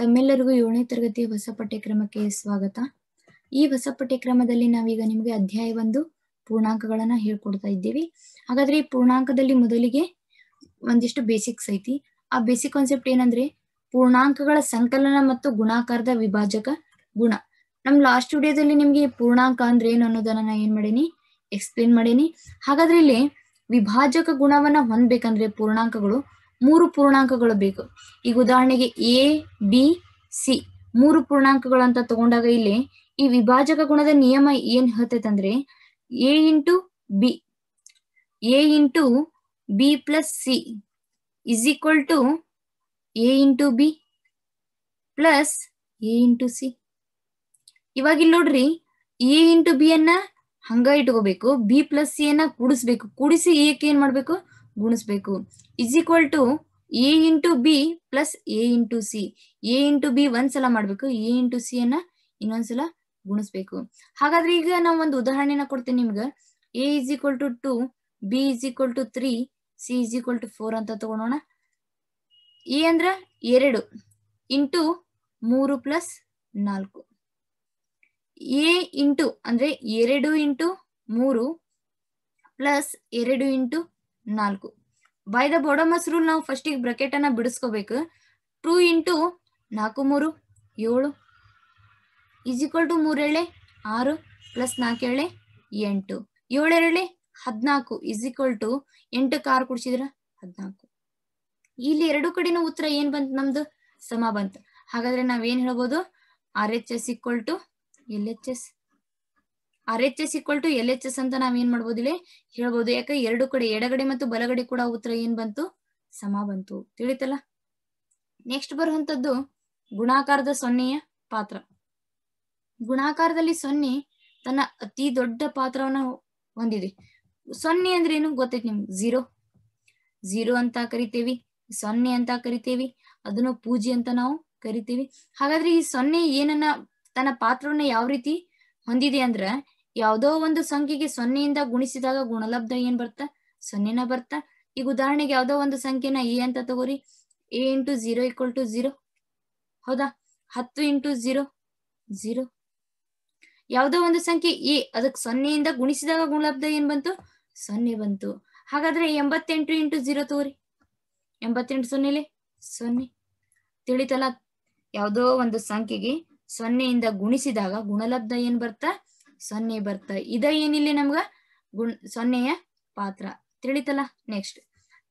ತಮ್ಮೆಲ್ಲರಿಗೂ ಏಳನೇ ತರಗತಿಯ ಹೊಸ ಪಠ್ಯಕ್ರಮಕ್ಕೆ ಸ್ವಾಗತ ಈ ಹೊಸ ಪಠ್ಯಕ್ರಮದಲ್ಲಿ ನಾವೀಗ ನಿಮಗೆ ಅಧ್ಯಾಯ ಒಂದು ಪೂರ್ಣಾಂಕಗಳನ್ನ ಹೇಳ್ಕೊಡ್ತಾ ಇದ್ದೀವಿ ಹಾಗಾದ್ರೆ ಈ ಪೂರ್ಣಾಂಕದಲ್ಲಿ ಮೊದಲಿಗೆ ಒಂದಿಷ್ಟು ಬೇಸಿಕ್ಸ್ ಐತಿ ಆ ಬೇಸಿಕ್ ಕಾನ್ಸೆಪ್ಟ್ ಏನಂದ್ರೆ ಪೂರ್ಣಾಂಕಗಳ ಸಂಕಲನ ಮತ್ತು ಗುಣಾಕಾರದ ವಿಭಾಜಕ ಗುಣ ನಮ್ ಲಾಸ್ಟ್ ವಿಡಿಯೋದಲ್ಲಿ ನಿಮ್ಗೆ ಪೂರ್ಣಾಂಕ ಅಂದ್ರೆ ಏನು ಅನ್ನೋದನ್ನ ನಾ ಏನ್ ಮಾಡೇನಿ ಎಕ್ಸ್ಪ್ಲೇನ್ ಮಾಡೇನಿ ಹಾಗಾದ್ರೆ ಇಲ್ಲಿ ವಿಭಾಜಕ ಗುಣವನ್ನ ಹೊಂದ್ಬೇಕಂದ್ರೆ ಪೂರ್ಣಾಂಕಗಳು ಮೂರು ಪೂರ್ಣಾಂಕಗಳು ಬೇಕು ಈಗ ಉದಾಹರಣೆಗೆ ಎ ಬಿ ಸಿ ಮೂರು ಪೂರ್ಣಾಂಕಗಳು ಅಂತ ತಗೊಂಡಾಗ ಇಲ್ಲಿ ಈ ವಿಭಾಜಕ ಗುಣದ ನಿಯಮ ಏನ್ ಹೇಳ್ತೈತಂದ್ರೆ A into B A into B plus C is equal to A into B plus A into C ಇವಾಗ ಇಲ್ಲಿ ನೋಡ್ರಿ ಎ ಇಂಟು ಬಿ ಅನ್ನ ಹಂಗ ಇಟ್ಕೋಬೇಕು ಬಿ ಪ್ಲಸ್ ಸಿ ಅನ್ನ ಕೂಡಿಸ್ಬೇಕು ಕೂಡಿಸಿ ಏಕೆ ಏನ್ ಮಾಡ್ಬೇಕು ಗುಣಿಸ್ಬೇಕು is equal to A into B plus A into C A into B ಒಂದ್ಸಲ ಮಾಡ್ಬೇಕು ಎ ಇಂಟು ಸಿ ಅನ್ನ ಇನ್ನೊಂದ್ಸಲ ಗುಣಿಸ್ಬೇಕು ಹಾಗಾದ್ರೆ ಈಗ ನಾವು ಒಂದು ಉದಾಹರಣೆನ ಕೊಡ್ತೀನಿ ನಿಮ್ಗೆ A is equal to two B is equal to three C is equal to four ಅಂತ ತಗೊಳೋಣ ಎ ಅಂದ್ರ ಎರಡು ಇಂಟು ಮೂರು ಪ್ಲಸ್ ನಾಲ್ಕು ಎ ಇಂಟು ಅಂದ್ರೆ ಎರಡು ಇಂಟು ಮೂರು ಪ್ಲಸ್ ಎರಡು ಇಂಟು ನಾಲ್ಕು ಬೈ ದ ಬೊಡಮಸ್ ರೂಲ್ ನಾವು ಫಸ್ಟಿಗೆ ಬ್ರಕೆಟ್ ಅನ್ನ ಬಿಡಿಸ್ಕೋಬೇಕು ಟೂ ಇಂಟು ನಾಲ್ಕು ಮೂರು ಏಳು ಈಸ್ ಈಕ್ವಲ್ ಟು ಮೂರೇಳೆ ಆರು ಪ್ಲಸ್ ನಾಲ್ಕು ಏಳೆ ಎಂಟು ಏಳೆರಳೆ ಹದಿನಾಲ್ಕು ಈಸ್ ಈಕ್ವಲ್ ಟು ಎಂಟು ಕಾರ್ ಕುಡಿಸಿದ್ರ ಹದಿನಾಲ್ಕು ಇಲ್ಲಿ ಎರಡು ಕಡೆನೂ ಉತ್ತರ ಏನ್ ಬಂತ ನಮ್ದು ಸಮ ಬಂತು ಹಾಗಾದ್ರೆ ನಾವೇನ್ ಹೇಳ್ಬೋದು R H S equal to L H S R H S to L H S ಅಂತ ನಾವ್ ಏನ್ ಮಾಡ್ಬೋದು ಇಲ್ಲಿ ಹೇಳ್ಬೋದು ಯಾಕೆ ಎರಡು ಕಡೆ ಎಡಗಡೆ ಮತ್ತು ಬಲಗಡೆ ಕೂಡ ಉತ್ತರ ಏನ್ ಬಂತು ಸಮ ಬಂತು ತಿಳಿತಲ್ಲ ನೆಕ್ಸ್ಟ್ ಬರುವಂತದ್ದು ಗುಣಾಕಾರದ ಸೊನ್ನೆಯ ಪಾತ್ರ ಗುಣಾಕಾರದಲ್ಲಿ ಸೊನ್ನೆ ತನ್ನ ಅತಿ ದೊಡ್ಡ ಪಾತ್ರವನ್ನ ಹೊಂದಿದೆ ಸೊನ್ನೆ ಅಂದ್ರೆ ಏನು ಗೊತ್ತೈತಿ ನಿಮ್ಗೆ ಝೀರೋ ಝೀರೋ ಅಂತ ಕರಿತೇವಿ ಸೊನ್ನೆ ಅಂತ ಕರಿತೇವಿ ಅದನ್ನು ಪೂಜೆ ಅಂತ ನಾವು ಕರಿತೀವಿ ಹಾಗಾದ್ರೆ ಈ ಸೊನ್ನೆ ಏನನ್ನ ತನ್ನ ಪಾತ್ರವನ್ನ ಯಾವ ರೀತಿ ಹೊಂದಿದೆ ಅಂದ್ರ ಯಾವುದೋ ಒಂದು ಸಂಖ್ಯೆಗೆ ಸೊನ್ನೆಯಿಂದ ಗುಣಿಸಿದಾಗ ಗುಣಲಬ್ಧ ಏನ್ ಬರ್ತ ಸೊನ್ನೆನ ಬರ್ತಾ ಈಗ ಉದಾಹರಣೆಗೆ ಯಾವ್ದೋ ಒಂದು ಸಂಖ್ಯೆನ ಎ ಅಂತ ತಗೋರಿ A into zero equal to zero ಹೌದಾ ಹತ್ತು ಇಂಟು ಜೀರೋ ಜೀರೋ ಯಾವ್ದೋ ಒಂದು ಸಂಖ್ಯೆ ಎ ಅದಕ್ಕೆ ಸೊನ್ನೆಯಿಂದ ಗುಣಿಸಿದಾಗ ಗುಣಲಬ್ಧ ಏನ್ ಬಂತು ಸೊನ್ನೆ ಬಂತು ಹಾಗಾದ್ರೆ ಎಂಬತ್ತೆಂಟು ಇಂಟು ಜೀರೋ ತಗೋರಿ ಎಂಬತ್ತೆಂಟು ಸೊನ್ನೆಲಿ ಸೊನ್ನೆ ತಿಳಿತಲ್ಲ ಯಾವ್ದೋ ಒಂದು ಸಂಖ್ಯೆಗೆ ಸೊನ್ನೆಯಿಂದ ಗುಣಿಸಿದಾಗ ಗುಣಲಬ್ಧ ಏನ್ ಬರ್ತಾ ಸೊನ್ನೆ ಬರ್ತಾ ಇದ ಏನಿಲ್ಲಿ ನಮ್ಗ ಗುಣ ಸೊನ್ನೆಯ ಪಾತ್ರ ತಿಳಿತಲ್ಲ ನೆಕ್ಸ್ಟ್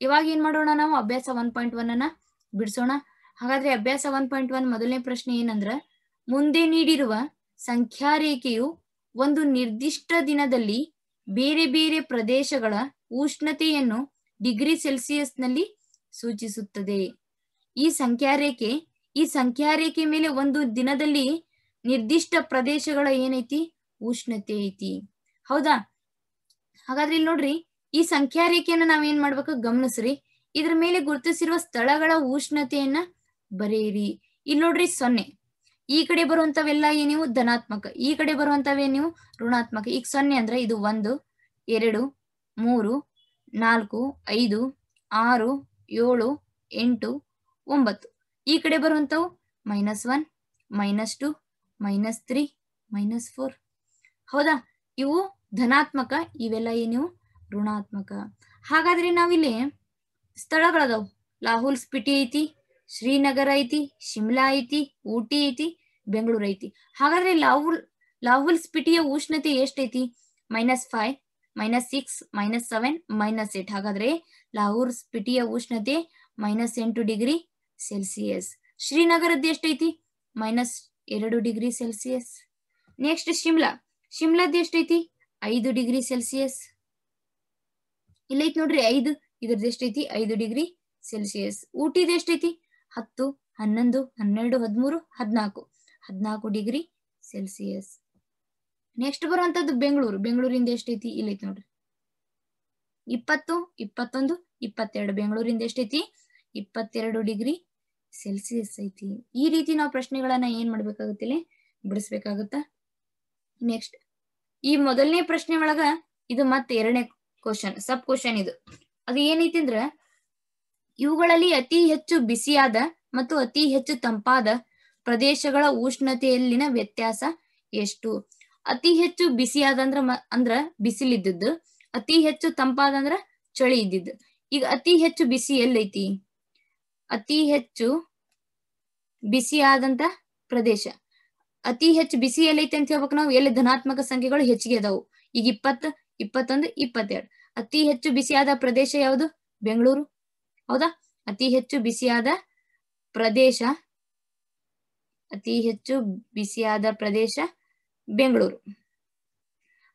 ಇವಾಗ ಏನ್ ಮಾಡೋಣ ನಾವು ಅಭ್ಯಾಸ ಒನ್ ಪಾಯಿಂಟ್ ಒನ್ ಅನ್ನ ಬಿಡಿಸೋಣ ಹಾಗಾದ್ರೆ ಅಭ್ಯಾಸ ಒನ್ ಪಾಯಿಂಟ್ ಒನ್ ಮೊದಲನೇ ಪ್ರಶ್ನೆ ಏನಂದ್ರ ಮುಂದೆ ನೀಡಿರುವ ಸಂಖ್ಯಾ ರೇಖೆಯು ಒಂದು ನಿರ್ದಿಷ್ಟ ದಿನದಲ್ಲಿ ಬೇರೆ ಬೇರೆ ಪ್ರದೇಶಗಳ ಉಷ್ಣತೆಯನ್ನು ಡಿಗ್ರಿ ಸೆಲ್ಸಿಯಸ್ ನಲ್ಲಿ ಸೂಚಿಸುತ್ತದೆ ಈ ಸಂಖ್ಯಾ ರೇಖೆ ಈ ಸಂಖ್ಯಾ ರೇಖೆ ಮೇಲೆ ಒಂದು ದಿನದಲ್ಲಿ ನಿರ್ದಿಷ್ಟ ಪ್ರದೇಶಗಳ ಏನೈತಿ ಉಷ್ಣತೆ ಐತಿ ಹೌದಾ ಹಾಗಾದ್ರೆ ಇಲ್ಲಿ ನೋಡ್ರಿ ಈ ಸಂಖ್ಯಾ ರೇಖೆಯನ್ನ ನಾವೇನ್ ಮಾಡ್ಬೇಕು ಗಮನಿಸ್ರಿ ಇದ್ರ ಮೇಲೆ ಗುರುತಿಸಿರುವ ಸ್ಥಳಗಳ ಉಷ್ಣತೆಯನ್ನ ಬರೆಯಿರಿ ಇಲ್ಲಿ ನೋಡ್ರಿ ಸೊನ್ನೆ ಈ ಕಡೆ ಬರುವಂತವೆಲ್ಲ ಏನಿವು ಧನಾತ್ಮಕ ಈ ಕಡೆ ನೀವು ಋಣಾತ್ಮಕ ಈಗ ಸೊನ್ನೆ ಅಂದ್ರೆ ಇದು ಒಂದು ಎರಡು ಮೂರು ನಾಲ್ಕು ಐದು ಆರು ಏಳು ಎಂಟು ಒಂಬತ್ತು ಈ ಕಡೆ ಬರುವಂತವು minus one minus two minus three minus four ಹೌದಾ ಇವು ಧನಾತ್ಮಕ ಇವೆಲ್ಲ ಏನಿವು ಋಣಾತ್ಮಕ ಹಾಗಾದ್ರೆ ನಾವಿಲ್ಲಿ ಸ್ಥಳಗಳದಾವು ಲಾಹುಲ್ ಸ್ಪಿಟಿ ಐತಿ ಶ್ರೀನಗರ ಐತಿ ಶಿಮ್ಲಾ ಐತಿ ಊಟಿ ಐತಿ ಬೆಂಗಳೂರು ಐತಿ ಹಾಗಾದ್ರೆ ಲಾಹುಲ್ ಲಾಹುಲ್ ಸ್ಪಿಟಿಯ ಉಷ್ಣತೆ ಎಷ್ಟೈತಿ minus five minus six minus seven minus eight ಹಾಗಾದ್ರೆ ಲಾಹೂರ್ ಸ್ಪಿಟಿಯ ಉಷ್ಣತೆ ಮೈನಸ್ ಎಂಟು ಡಿಗ್ರಿ ಸೆಲ್ಸಿಯಸ್ ಶ್ರೀನಗರದ್ದು ಎಷ್ಟೈತಿ ಮೈನಸ್ ಎರಡು ಡಿಗ್ರಿ ಸೆಲ್ಸಿಯಸ್ ನೆಕ್ಸ್ಟ್ ಶಿಮ್ಲಾ ಶಿಮ್ಲಾದ್ ಎಷ್ಟೈತಿ ಐದು ಡಿಗ್ರಿ ಸೆಲ್ಸಿಯಸ್ ಇಲ್ಲೈತಿ ನೋಡ್ರಿ ಐದು ಇದ್ರದ್ದು ಎಷ್ಟೈತಿ ಐದು ಡಿಗ್ರಿ ಸೆಲ್ಸಿಯಸ್ ಊಟಿದ ಎಷ್ಟೈತಿ ಹತ್ತು ಹನ್ನೊಂದು ಹನ್ನೆರಡು ಹದಿಮೂರು ಹದಿನಾಲ್ಕು ಹದಿನಾಲ್ಕು ಡಿಗ್ರಿ ಸೆಲ್ಸಿಯಸ್ ನೆಕ್ಸ್ಟ್ ಬರುವಂತದ್ದು ಬೆಂಗಳೂರು ಬೆಂಗಳೂರಿಂದ ಎಷ್ಟೈತಿ ಇಲ್ಲೈತಿ ನೋಡ್ರಿ ಇಪ್ಪತ್ತು ಇಪ್ಪತ್ತೊಂದು ಇಪ್ಪತ್ತೆರಡು ಬೆಂಗಳೂರಿಂದ ಎಷ್ಟೈತಿ ಇಪ್ಪತ್ತೆರಡು ಡಿಗ್ರಿ ಸೆಲ್ಸಿಯಸ್ ಐತಿ ಈ ರೀತಿ ನಾವು ಪ್ರಶ್ನೆಗಳನ್ನ ಏನ್ ಮಾಡ್ಬೇಕಾಗತ್ತಿಲ್ಲ ಬಿಡಿಸ್ಬೇಕಾಗುತ್ತಾ ನೆಕ್ಸ್ಟ್ ಈ ಮೊದಲನೇ ಪ್ರಶ್ನೆ ಒಳಗ ಇದು ಮತ್ತೆ ಎರಡನೇ ಕ್ವಶನ್ ಸಬ್ ಕ್ವಶನ್ ಇದು ಅದು ಏನೈತಿ ಅಂದ್ರ ಇವುಗಳಲ್ಲಿ ಅತಿ ಹೆಚ್ಚು ಬಿಸಿಯಾದ ಮತ್ತು ಅತಿ ಹೆಚ್ಚು ತಂಪಾದ ಪ್ರದೇಶಗಳ ಉಷ್ಣತೆಯಲ್ಲಿನ ವ್ಯತ್ಯಾಸ ಎಷ್ಟು ಅತಿ ಹೆಚ್ಚು ಬಿಸಿಯಾದ ಅಂದ್ರ ಅಂದ್ರ ಬಿಸಿಲಿದ್ದದ್ದು ಅತಿ ಹೆಚ್ಚು ತಂಪಾದ ಅಂದ್ರ ಚಳಿ ಇದ್ದಿದ್ದು ಈಗ ಅತಿ ಹೆಚ್ಚು ಬಿಸಿ ಎಲ್ಲೈತಿ ಅತಿ ಹೆಚ್ಚು ಬಿಸಿಯಾದಂತ ಪ್ರದೇಶ ಅತಿ ಹೆಚ್ಚು ಬಿಸಿ ಎಲ್ಲೈತೆ ಅಂತ ಹೇಳ್ಬೇಕು ನಾವು ಎಲ್ಲಿ ಧನಾತ್ಮಕ ಸಂಖ್ಯೆಗಳು ಹೆಚ್ಚಿಗೆ ಅದಾವು ಈಗ ಇಪ್ಪತ್ತು ಇಪ್ಪತ್ತೊಂದು ಇಪ್ಪತ್ತೆರಡು ಅತಿ ಹೆಚ್ಚು ಬಿಸಿಯಾದ ಪ್ರದೇಶ ಯಾವುದು ಬೆಂಗಳೂರು ಹೌದಾ ಅತಿ ಹೆಚ್ಚು ಬಿಸಿಯಾದ ಪ್ರದೇಶ ಅತಿ ಹೆಚ್ಚು ಬಿಸಿಯಾದ ಪ್ರದೇಶ ಬೆಂಗಳೂರು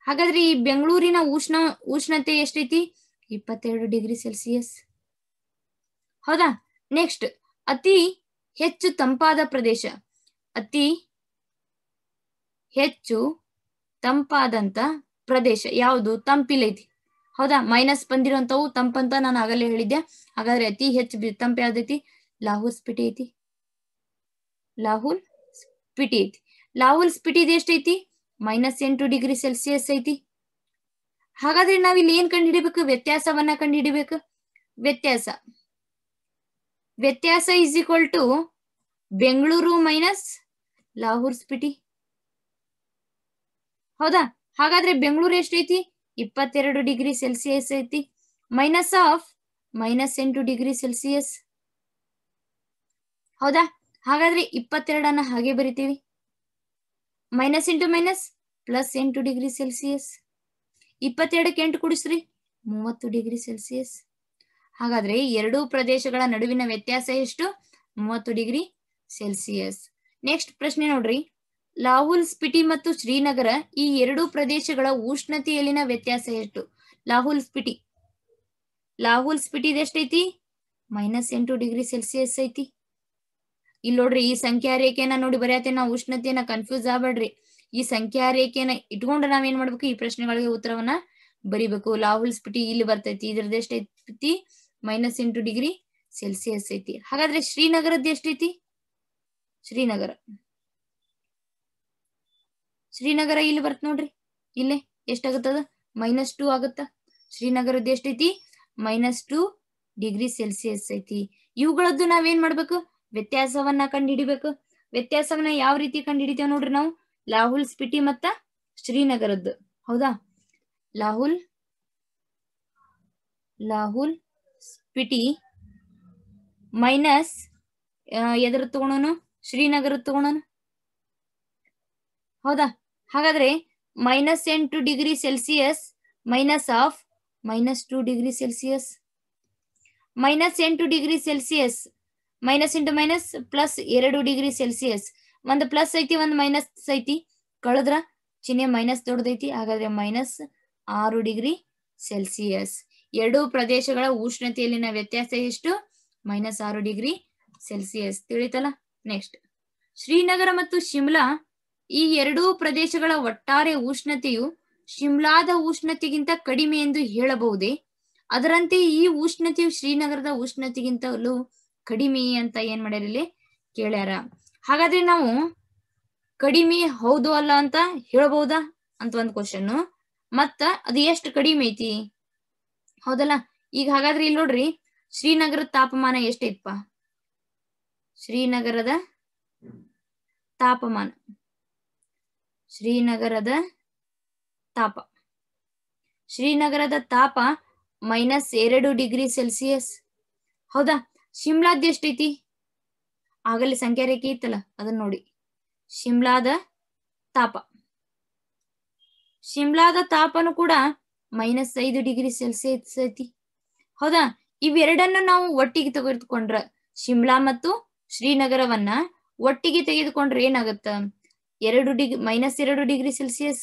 ಹಾಗಾದ್ರೆ ಈ ಬೆಂಗಳೂರಿನ ಉಷ್ಣ ಉಷ್ಣತೆ ಎಷ್ಟೈತಿ ಇಪ್ಪತ್ತೆರಡು ಡಿಗ್ರಿ ಸೆಲ್ಸಿಯಸ್ ಹೌದಾ ನೆಕ್ಸ್ಟ್ ಅತಿ ಹೆಚ್ಚು ತಂಪಾದ ಪ್ರದೇಶ ಅತಿ ಹೆಚ್ಚು ತಂಪಾದಂತ ಪ್ರದೇಶ ಯಾವುದು ತಂಪಿಲೈತಿ ಹೌದಾ ಮೈನಸ್ ಬಂದಿರುವಂತವು ತಂಪಂತ ನಾನು ಆಗಲೇ ಹೇಳಿದ್ದೆ ಹಾಗಾದ್ರೆ ಅತಿ ಹೆಚ್ಚು ತಂಪ ಯಾವ್ದೈತಿ ಲಾಹುಲ್ ಸ್ಪಿಟಿ ಐತಿ ಲಾಹುಲ್ ಸ್ಪಿಟಿ ಐತಿ ಲಾಹುಲ್ ಸ್ಪಿಟಿದ್ ಎಷ್ಟೈತಿ ಮೈನಸ್ ಎಂಟು ಡಿಗ್ರಿ ಸೆಲ್ಸಿಯಸ್ ಐತಿ ಹಾಗಾದ್ರೆ ನಾವಿಲ್ಲಿ ಏನ್ ಕಂಡು ವ್ಯತ್ಯಾಸವನ್ನ ಕಂಡು ಹಿಡಿಬೇಕು ವ್ಯತ್ಯಾಸ ವ್ಯತ್ಯಾಸ is equal to Bengaluru minus Lahaul Spiti ಹೌದಾ ಹಾಗಾದ್ರೆ ಬೆಂಗಳೂರು ಎಷ್ಟೈತಿ ಇಪ್ಪತ್ತೆರಡು ಡಿಗ್ರಿ ಸೆಲ್ಸಿಯಸ್ ಐತಿ ಮೈನಸ್ ಆಫ್ ಮೈನಸ್ ಎಂಟು ಡಿಗ್ರಿ ಸೆಲ್ಸಿಯಸ್ ಹೌದಾ ಹಾಗಾದ್ರೆ ಇಪ್ಪತ್ತೆರಡನ್ನ ಹಾಗೆ ಬರಿತೀವಿ ಮೈನಸ್ ಇಂಟು ಮೈನಸ್ ಪ್ಲಸ್ ಎಂಟು ಡಿಗ್ರಿ ಸೆಲ್ಸಿಯಸ್ ಇಪ್ಪತ್ತೆರಡಕ್ಕೆ ಎಂಟು ಕುಡಿಸ್ರಿ ಮೂವತ್ತು ಡಿಗ್ರಿ ಸೆಲ್ಸಿಯಸ್ ಹಾಗಾದ್ರೆ ಎರಡೂ ಪ್ರದೇಶಗಳ ನಡುವಿನ ವ್ಯತ್ಯಾಸ ಎಷ್ಟು ಮೂವತ್ತು ಡಿಗ್ರಿ ಸೆಲ್ಸಿಯಸ್ ನೆಕ್ಸ್ಟ್ ಪ್ರಶ್ನೆ ನೋಡ್ರಿ ಲಾಹುಲ್ ಸ್ಪಿಟಿ ಮತ್ತು ಶ್ರೀನಗರ ಈ ಎರಡು ಪ್ರದೇಶಗಳ ಉಷ್ಣತೆಯಲ್ಲಿನ ವ್ಯತ್ಯಾಸ ಎಷ್ಟು ಲಾಹುಲ್ ಸ್ಪಿಟಿ ಲಾಹುಲ್ ಸ್ಪಿಟಿ ಎಷ್ಟೈತಿ ಮೈನಸ್ ಎಂಟು ಡಿಗ್ರಿ ಸೆಲ್ಸಿಯಸ್ ಐತಿ ಇಲ್ಲಿ ನೋಡ್ರಿ ಈ ಸಂಖ್ಯಾ ರೇಖೆಯನ್ನ ನೋಡಿ ಬರೆಯತ್ತೆ ನಾವು ಉಷ್ಣತೆಯನ್ನ ಕನ್ಫ್ಯೂಸ್ ಆಗ್ಬೇಡ್ರಿ ಈ ಸಂಖ್ಯಾ ರೇಖೆಯನ್ನ ಇಟ್ಕೊಂಡು ನಾವ್ ಏನ್ ಮಾಡ್ಬೇಕು ಈ ಪ್ರಶ್ನೆಗಳಿಗೆ ಉತ್ತರವನ್ನ ಬರಿಬೇಕು ಲಾಹುಲ್ ಸ್ಪಿಟಿ ಇಲ್ಲಿ ಬರ್ತೈತಿ ಇದ್ರದ್ದು ಎಷ್ಟೈತಿ ಮೈನಸ್ ಎಂಟು ಡಿಗ್ರಿ ಸೆಲ್ಸಿಯಸ್ ಐತಿ ಹಾಗಾದ್ರೆ ಶ್ರೀನಗರದ್ದು ಎಷ್ಟೈತಿ ಶ್ರೀನಗರ ಶ್ರೀನಗರ ಇಲ್ಲಿ ಬರ್ತ ನೋಡ್ರಿ ಇಲ್ಲೇ ಎಷ್ಟಾಗತ್ತದ ಮೈನಸ್ ಟೂ ಆಗತ್ತ ಶ್ರೀನಗರದ್ದು ಎಷ್ಟೈತಿ ಮೈನಸ್ ಟೂ ಡಿಗ್ರಿ ಸೆಲ್ಸಿಯಸ್ ಐತಿ ಇವುಗಳದ್ದು ನಾವೇನ್ ಮಾಡ್ಬೇಕು ವ್ಯತ್ಯಾಸವನ್ನ ಕಂಡು ಹಿಡಿಬೇಕು ವ್ಯತ್ಯಾಸವನ್ನ ಯಾವ ರೀತಿ ಕಂಡು ಹಿಡಿತೇವೆ ನೋಡ್ರಿ ನಾವು ಲಾಹುಲ್ ಸ್ಪಿಟಿ ಮತ್ತ ಶ್ರೀನಗರದ್ದು ಹೌದಾ ಲಾಹುಲ್ ಲಾಹುಲ್ ಸ್ಪಿಟಿ ಮೈನಸ್ ಎದ್ರ ತಗೋಣನು ಶ್ರೀನಗರ ತಗೋಣನು ಹೌದಾ ಹಾಗಾದ್ರೆ ಮೈನಸ್ ಎಂಟು degree Celsius minus of minus two degree Celsius minus ಎಂಟು degree Celsius minus into minus plus ಎರಡು ಡಿಗ್ರಿ ಸೆಲ್ಸಿಯಸ್ ಒಂದ್ ಪ್ಲಸ್ ಐತಿ ಒಂದ್ ಮೈನಸ್ ಐತಿ ಕಳದ್ರ ಚಿಹ್ನೆ ಮೈನಸ್ ದೊಡ್ಡದೈತಿ ಹಾಗಾದ್ರೆ ಮೈನಸ್ ಆರು ಡಿಗ್ರಿ ಸೆಲ್ಸಿಯಸ್ ಎರಡು ಪ್ರದೇಶಗಳ ಉಷ್ಣತೆಯಲ್ಲಿನ ವ್ಯತ್ಯಾಸ ಎಷ್ಟು ಮೈನಸ್ ಆರು ಡಿಗ್ರಿ ಸೆಲ್ಸಿಯಸ್ ತಿಳಿತಲ್ಲ ನೆಕ್ಸ್ಟ್ ಶ್ರೀನಗರ ಮತ್ತು ಶಿಮ್ಲಾ ಈ ಎರಡೂ ಪ್ರದೇಶಗಳ ಒಟ್ಟಾರೆ ಉಷ್ಣತೆಯು ಶಿಮ್ಲಾದ ಉಷ್ಣತೆಗಿಂತ ಕಡಿಮೆ ಎಂದು ಹೇಳಬಹುದೇ ಅದರಂತೆ ಈ ಉಷ್ಣತೆಯು ಶ್ರೀನಗರದ ಉಷ್ಣತೆಗಿಂತಲೂ ಕಡಿಮೆ ಅಂತ ಏನ್ ಮಾಡ್ಯಾರ ಇಲ್ಲಿ ಕೇಳ್ಯಾರ ಹಾಗಾದ್ರೆ ನಾವು ಕಡಿಮೆ ಹೌದು ಅಲ್ಲ ಅಂತ ಹೇಳಬಹುದಾ ಅಂತ ಒಂದ್ ಕ್ವಶನ್ ಮತ್ತ ಅದು ಎಷ್ಟು ಕಡಿಮೆ ಐತಿ ಹೌದಲ್ಲ ಈಗ ಹಾಗಾದ್ರೆ ಇಲ್ಲಿ ನೋಡ್ರಿ ಶ್ರೀನಗರದ ತಾಪಮಾನ ಎಷ್ಟೈತಪ್ಪ ಶ್ರೀನಗರದ ತಾಪಮಾನ ಶ್ರೀನಗರದ ತಾಪ ಶ್ರೀನಗರದ ತಾಪ ಮೈನಸ್ ಎರಡು ಡಿಗ್ರಿ ಸೆಲ್ಸಿಯಸ್ ಹೌದಾ ಶಿಮ್ಲಾದ ಎಷ್ಟೈತಿ ಆಗಲಿ ಸಂಖ್ಯೆ ರೇಖೆ ಇತ್ತಲ್ಲ ಅದನ್ನ ನೋಡಿ ಶಿಮ್ಲಾದ ತಾಪ ಶಿಮ್ಲಾದ ತಾಪನು ಕೂಡ ಮೈನಸ್ ಐದು ಡಿಗ್ರಿ ಸೆಲ್ಸಿಯಸ್ ಐತಿ ಹೌದಾ ಇವೆರಡನ್ನು ನಾವು ಒಟ್ಟಿಗೆ ತೆಗೆದುಕೊಂಡ್ರ ಶಿಮ್ಲಾ ಮತ್ತು ಶ್ರೀನಗರವನ್ನ ಒಟ್ಟಿಗೆ ತೆಗೆದುಕೊಂಡ್ರೆ ಏನಾಗತ್ತ ಎರಡು ಡಿಗ್ರಿ ಮೈನಸ್ ಎರಡು ಡಿಗ್ರಿ ಸೆಲ್ಸಿಯಸ್